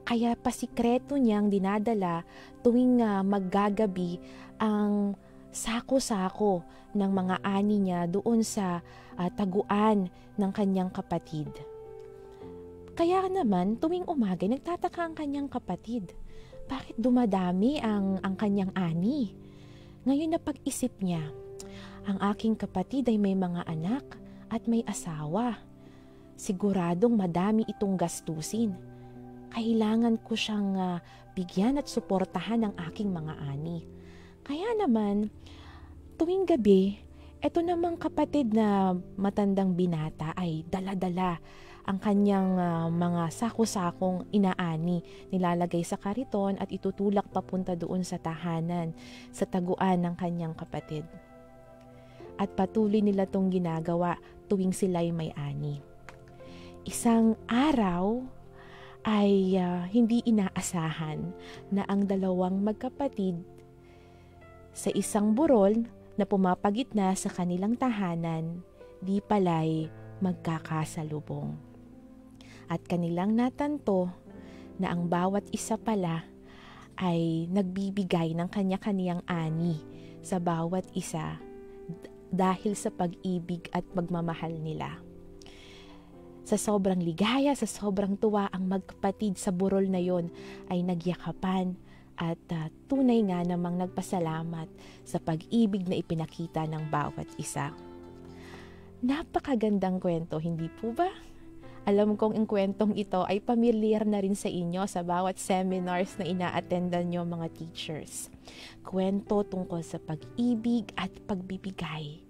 kaya pasikreto niyang dinadala tuwing uh, maggagabi ang sako-sako ng mga ani niya doon sa uh, taguan ng kanyang kapatid. Kaya naman tuwing umaga nagtataka ang kanyang kapatid. Bakit dumadami ang, ang kanyang ani? Ngayon na pag isip niya, ang aking kapatid ay may mga anak at may asawa. Siguradong madami itong gastusin kailangan ko siyang uh, bigyan at suportahan ng aking mga ani. Kaya naman, tuwing gabi, eto namang kapatid na matandang binata ay daladala ang kanyang uh, mga sako-sakong inaani nilalagay sa kariton at itutulak papunta doon sa tahanan sa taguan ng kanyang kapatid. At patuloy nila tong ginagawa tuwing sila'y may ani. Isang araw, ay uh, hindi inaasahan na ang dalawang magkapatid sa isang burol na pumapagitna sa kanilang tahanan, di palay magkakasalubong. At kanilang natanto na ang bawat isa pala ay nagbibigay ng kanya-kaniyang ani sa bawat isa dahil sa pag-ibig at pagmamahal nila. Sa sobrang ligaya, sa sobrang tuwa, ang magkapatid sa burol na yon ay nagyakapan at uh, tunay nga namang nagpasalamat sa pag-ibig na ipinakita ng bawat isa. Napakagandang kwento, hindi po ba? Alam kong ang kwentong ito ay pamilyar na rin sa inyo sa bawat seminars na ina-attendan nyo mga teachers. Kwento tungkol sa pag-ibig at pagbibigay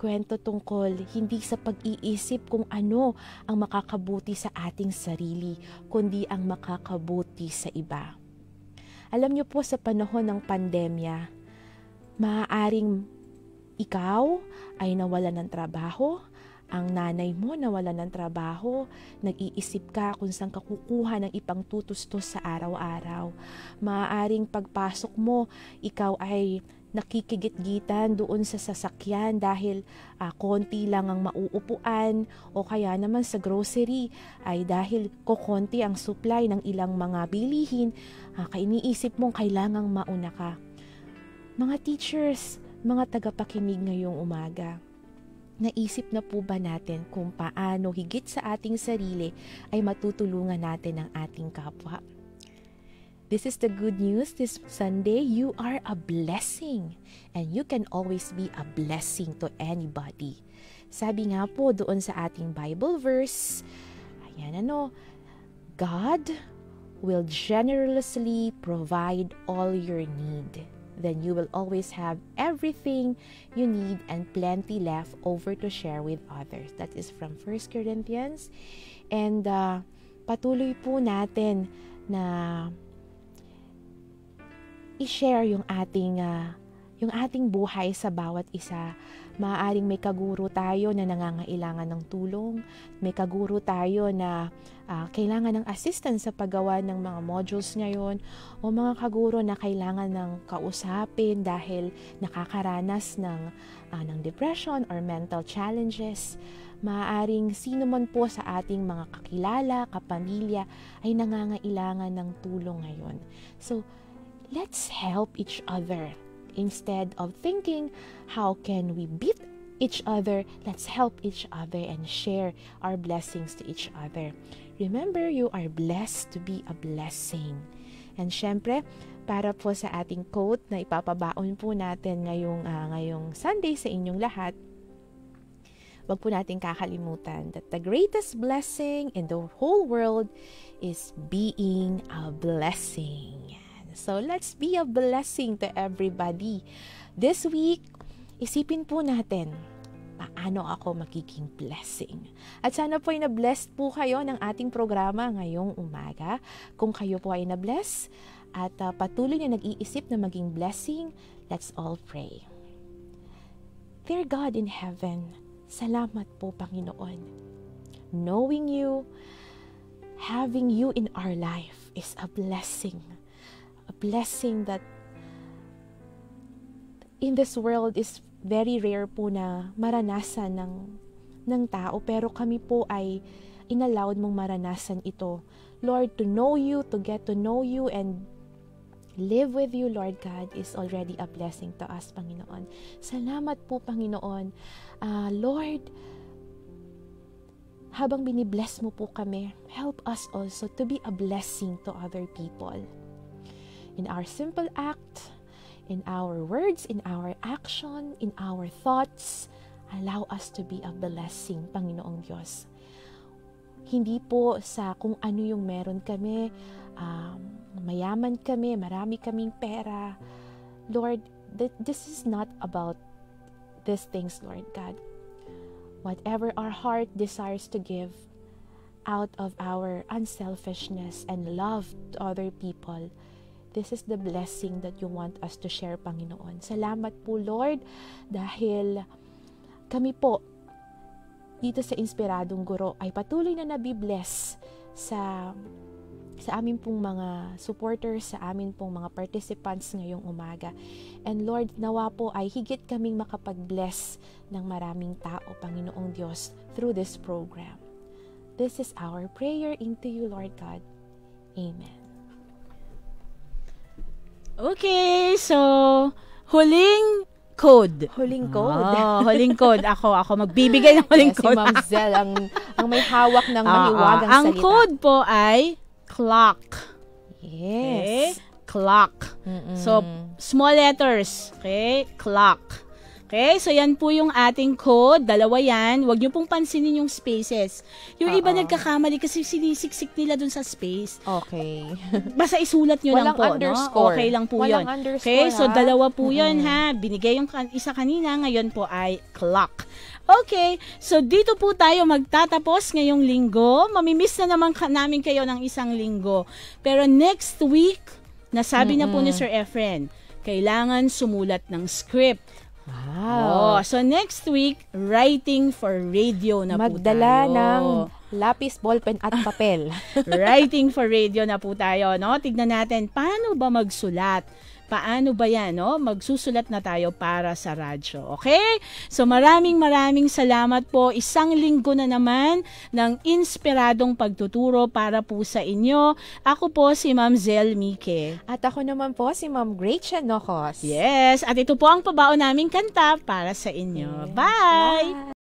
nagkwento tungkol hindi sa pag-iisip kung ano ang makakabuti sa ating sarili, kundi ang makakabuti sa iba. Alam niyo po sa panahon ng pandemya, maaaring ikaw ay nawala ng trabaho, ang nanay mo nawala ng trabaho, nag-iisip ka kung saan ka kukuha ng ipang tutustos sa araw-araw. Maaaring pagpasok mo, ikaw ay nakikigit-gitan doon sa sasakyan dahil uh, konti lang ang mauupuan o kaya naman sa grocery ay dahil kokonti ang supply ng ilang mga bilihin, uh, ah, kainiisip mong kailangang mauna ka. Mga teachers, mga tagapakinig ngayong umaga, naisip na po ba natin kung paano higit sa ating sarili ay matutulungan natin ang ating kapwa? This is the good news this Sunday. You are a blessing and you can always be a blessing to anybody. Sabi nga po doon sa ating Bible verse, ayan ano, God will generously provide all your need. Then you will always have everything you need and plenty left over to share with others. That is from 1 Corinthians. And uh, patuloy po natin na i-share yung ating uh, yung ating buhay sa bawat isa. Maaaring may kaguro tayo na nangangailangan ng tulong, may kaguro tayo na uh, kailangan ng assistance sa paggawa ng mga modules ngayon, o mga kaguro na kailangan ng kausapin dahil nakakaranas ng, uh, ng depression or mental challenges. Maaaring sino man po sa ating mga kakilala, kapamilya ay nangangailangan ng tulong ngayon. So, let's help each other. Instead of thinking, how can we beat each other, let's help each other and share our blessings to each other. Remember, you are blessed to be a blessing. And syempre, para po sa ating quote na ipapabaon po natin ngayong, uh, ngayong Sunday sa inyong lahat, wag po natin kakalimutan that the greatest blessing in the whole world is being a blessing. So, let's be a blessing to everybody. This week, isipin po natin, paano ako magiging blessing. At sana po ay na-bless po kayo ng ating programa ngayong umaga. Kung kayo po ay na-bless at uh, patuloy na nag-iisip na maging blessing, let's all pray. Dear God in heaven, salamat po Panginoon. Knowing you, having you in our life is a blessing a blessing that in this world is very rare po na maranasan ng, ng tao pero kami po ay inallowed mong maranasan ito. Lord, to know you, to get to know you, and live with you, Lord God, is already a blessing to us, Panginoon. Salamat po, Panginoon. Uh, Lord, habang binibless mo po kami, help us also to be a blessing to other people in our simple act, in our words, in our action, in our thoughts. Allow us to be a blessing, Panginoong Diyos. Hindi po sa kung ano yung meron kami, um, mayaman kami, marami kaming pera. Lord, th- this is not about these things, Lord God. Whatever our heart desires to give, out of our unselfishness and love to other people, This is the blessing that you want us to share, Panginoon. Salamat po, Lord, dahil kami po dito sa Inspiradong Guro ay patuloy na nabibless sa sa amin pong mga supporters, sa amin pong mga participants ngayong umaga. And Lord, nawa po ay higit kaming makapag-bless ng maraming tao, Panginoong Diyos, through this program. This is our prayer into you, Lord God. Amen. Okay, so huling code. Huling ah, code. Oh, (laughs) huling code. Ako, ako magbibigay ng (laughs) huling yes, code. Si Ma'am Zell ang, ang may hawak ng uh, uh, ang salita. Ang code po ay clock. Yes. Okay? Clock. Mm-mm. So, small letters. Okay? Clock. Okay, so yan po yung ating code. Dalawa yan. Huwag nyo pong pansinin yung spaces. Yung Uh-oh. iba nagkakamali kasi sinisiksik nila dun sa space. Okay. (laughs) Basta isulat nyo Walang lang po. Walang underscore. No? Okay lang po Walang yun. Underscore, okay, ha? so dalawa po mm-hmm. yun ha. Binigay yung isa kanina, ngayon po ay clock. Okay, so dito po tayo magtatapos ngayong linggo. Mamimiss na naman ka- namin kayo ng isang linggo. Pero next week, nasabi mm-hmm. na po ni Sir Efren, kailangan sumulat ng script. Wow. Oh, so next week, writing for radio na Magdala po tayo. Magdala ng lapis, ballpen at papel. (laughs) writing for radio na po tayo, no? Tignan natin paano ba magsulat paano ba yan, no? Magsusulat na tayo para sa radyo, okay? So maraming maraming salamat po. Isang linggo na naman ng inspiradong pagtuturo para po sa inyo. Ako po si Ma'am Zel Mike. At ako naman po si Ma'am Great Nocos. Yes, at ito po ang pabao naming kanta para sa inyo. Bye! Bye!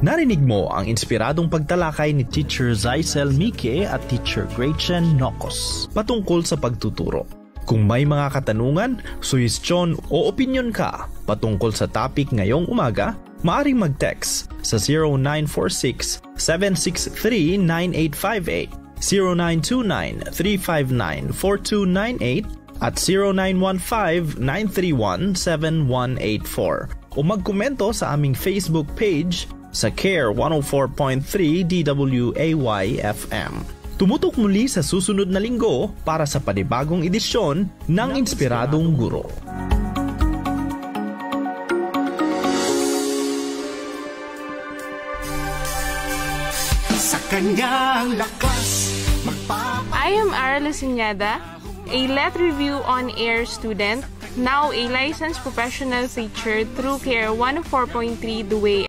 Narinig mo ang inspiradong pagtalakay ni Teacher Zaisel Mike at Teacher Gretchen Nocos patungkol sa pagtuturo. Kung may mga katanungan, suhestyon o opinion ka patungkol sa topic ngayong umaga, maaaring mag-text sa 0946-763-9858, 0929-359-4298 at 0915-931-7184 o magkomento sa aming Facebook page sa CARE 104.3 DWAY FM. Tumutok muli sa susunod na linggo para sa panibagong edisyon ng Inspiradong Guro. Sa kanyang lakas, I am Arla Sinyada, a Let Review on Air student, now a licensed professional teacher through CARE 104.3 The Way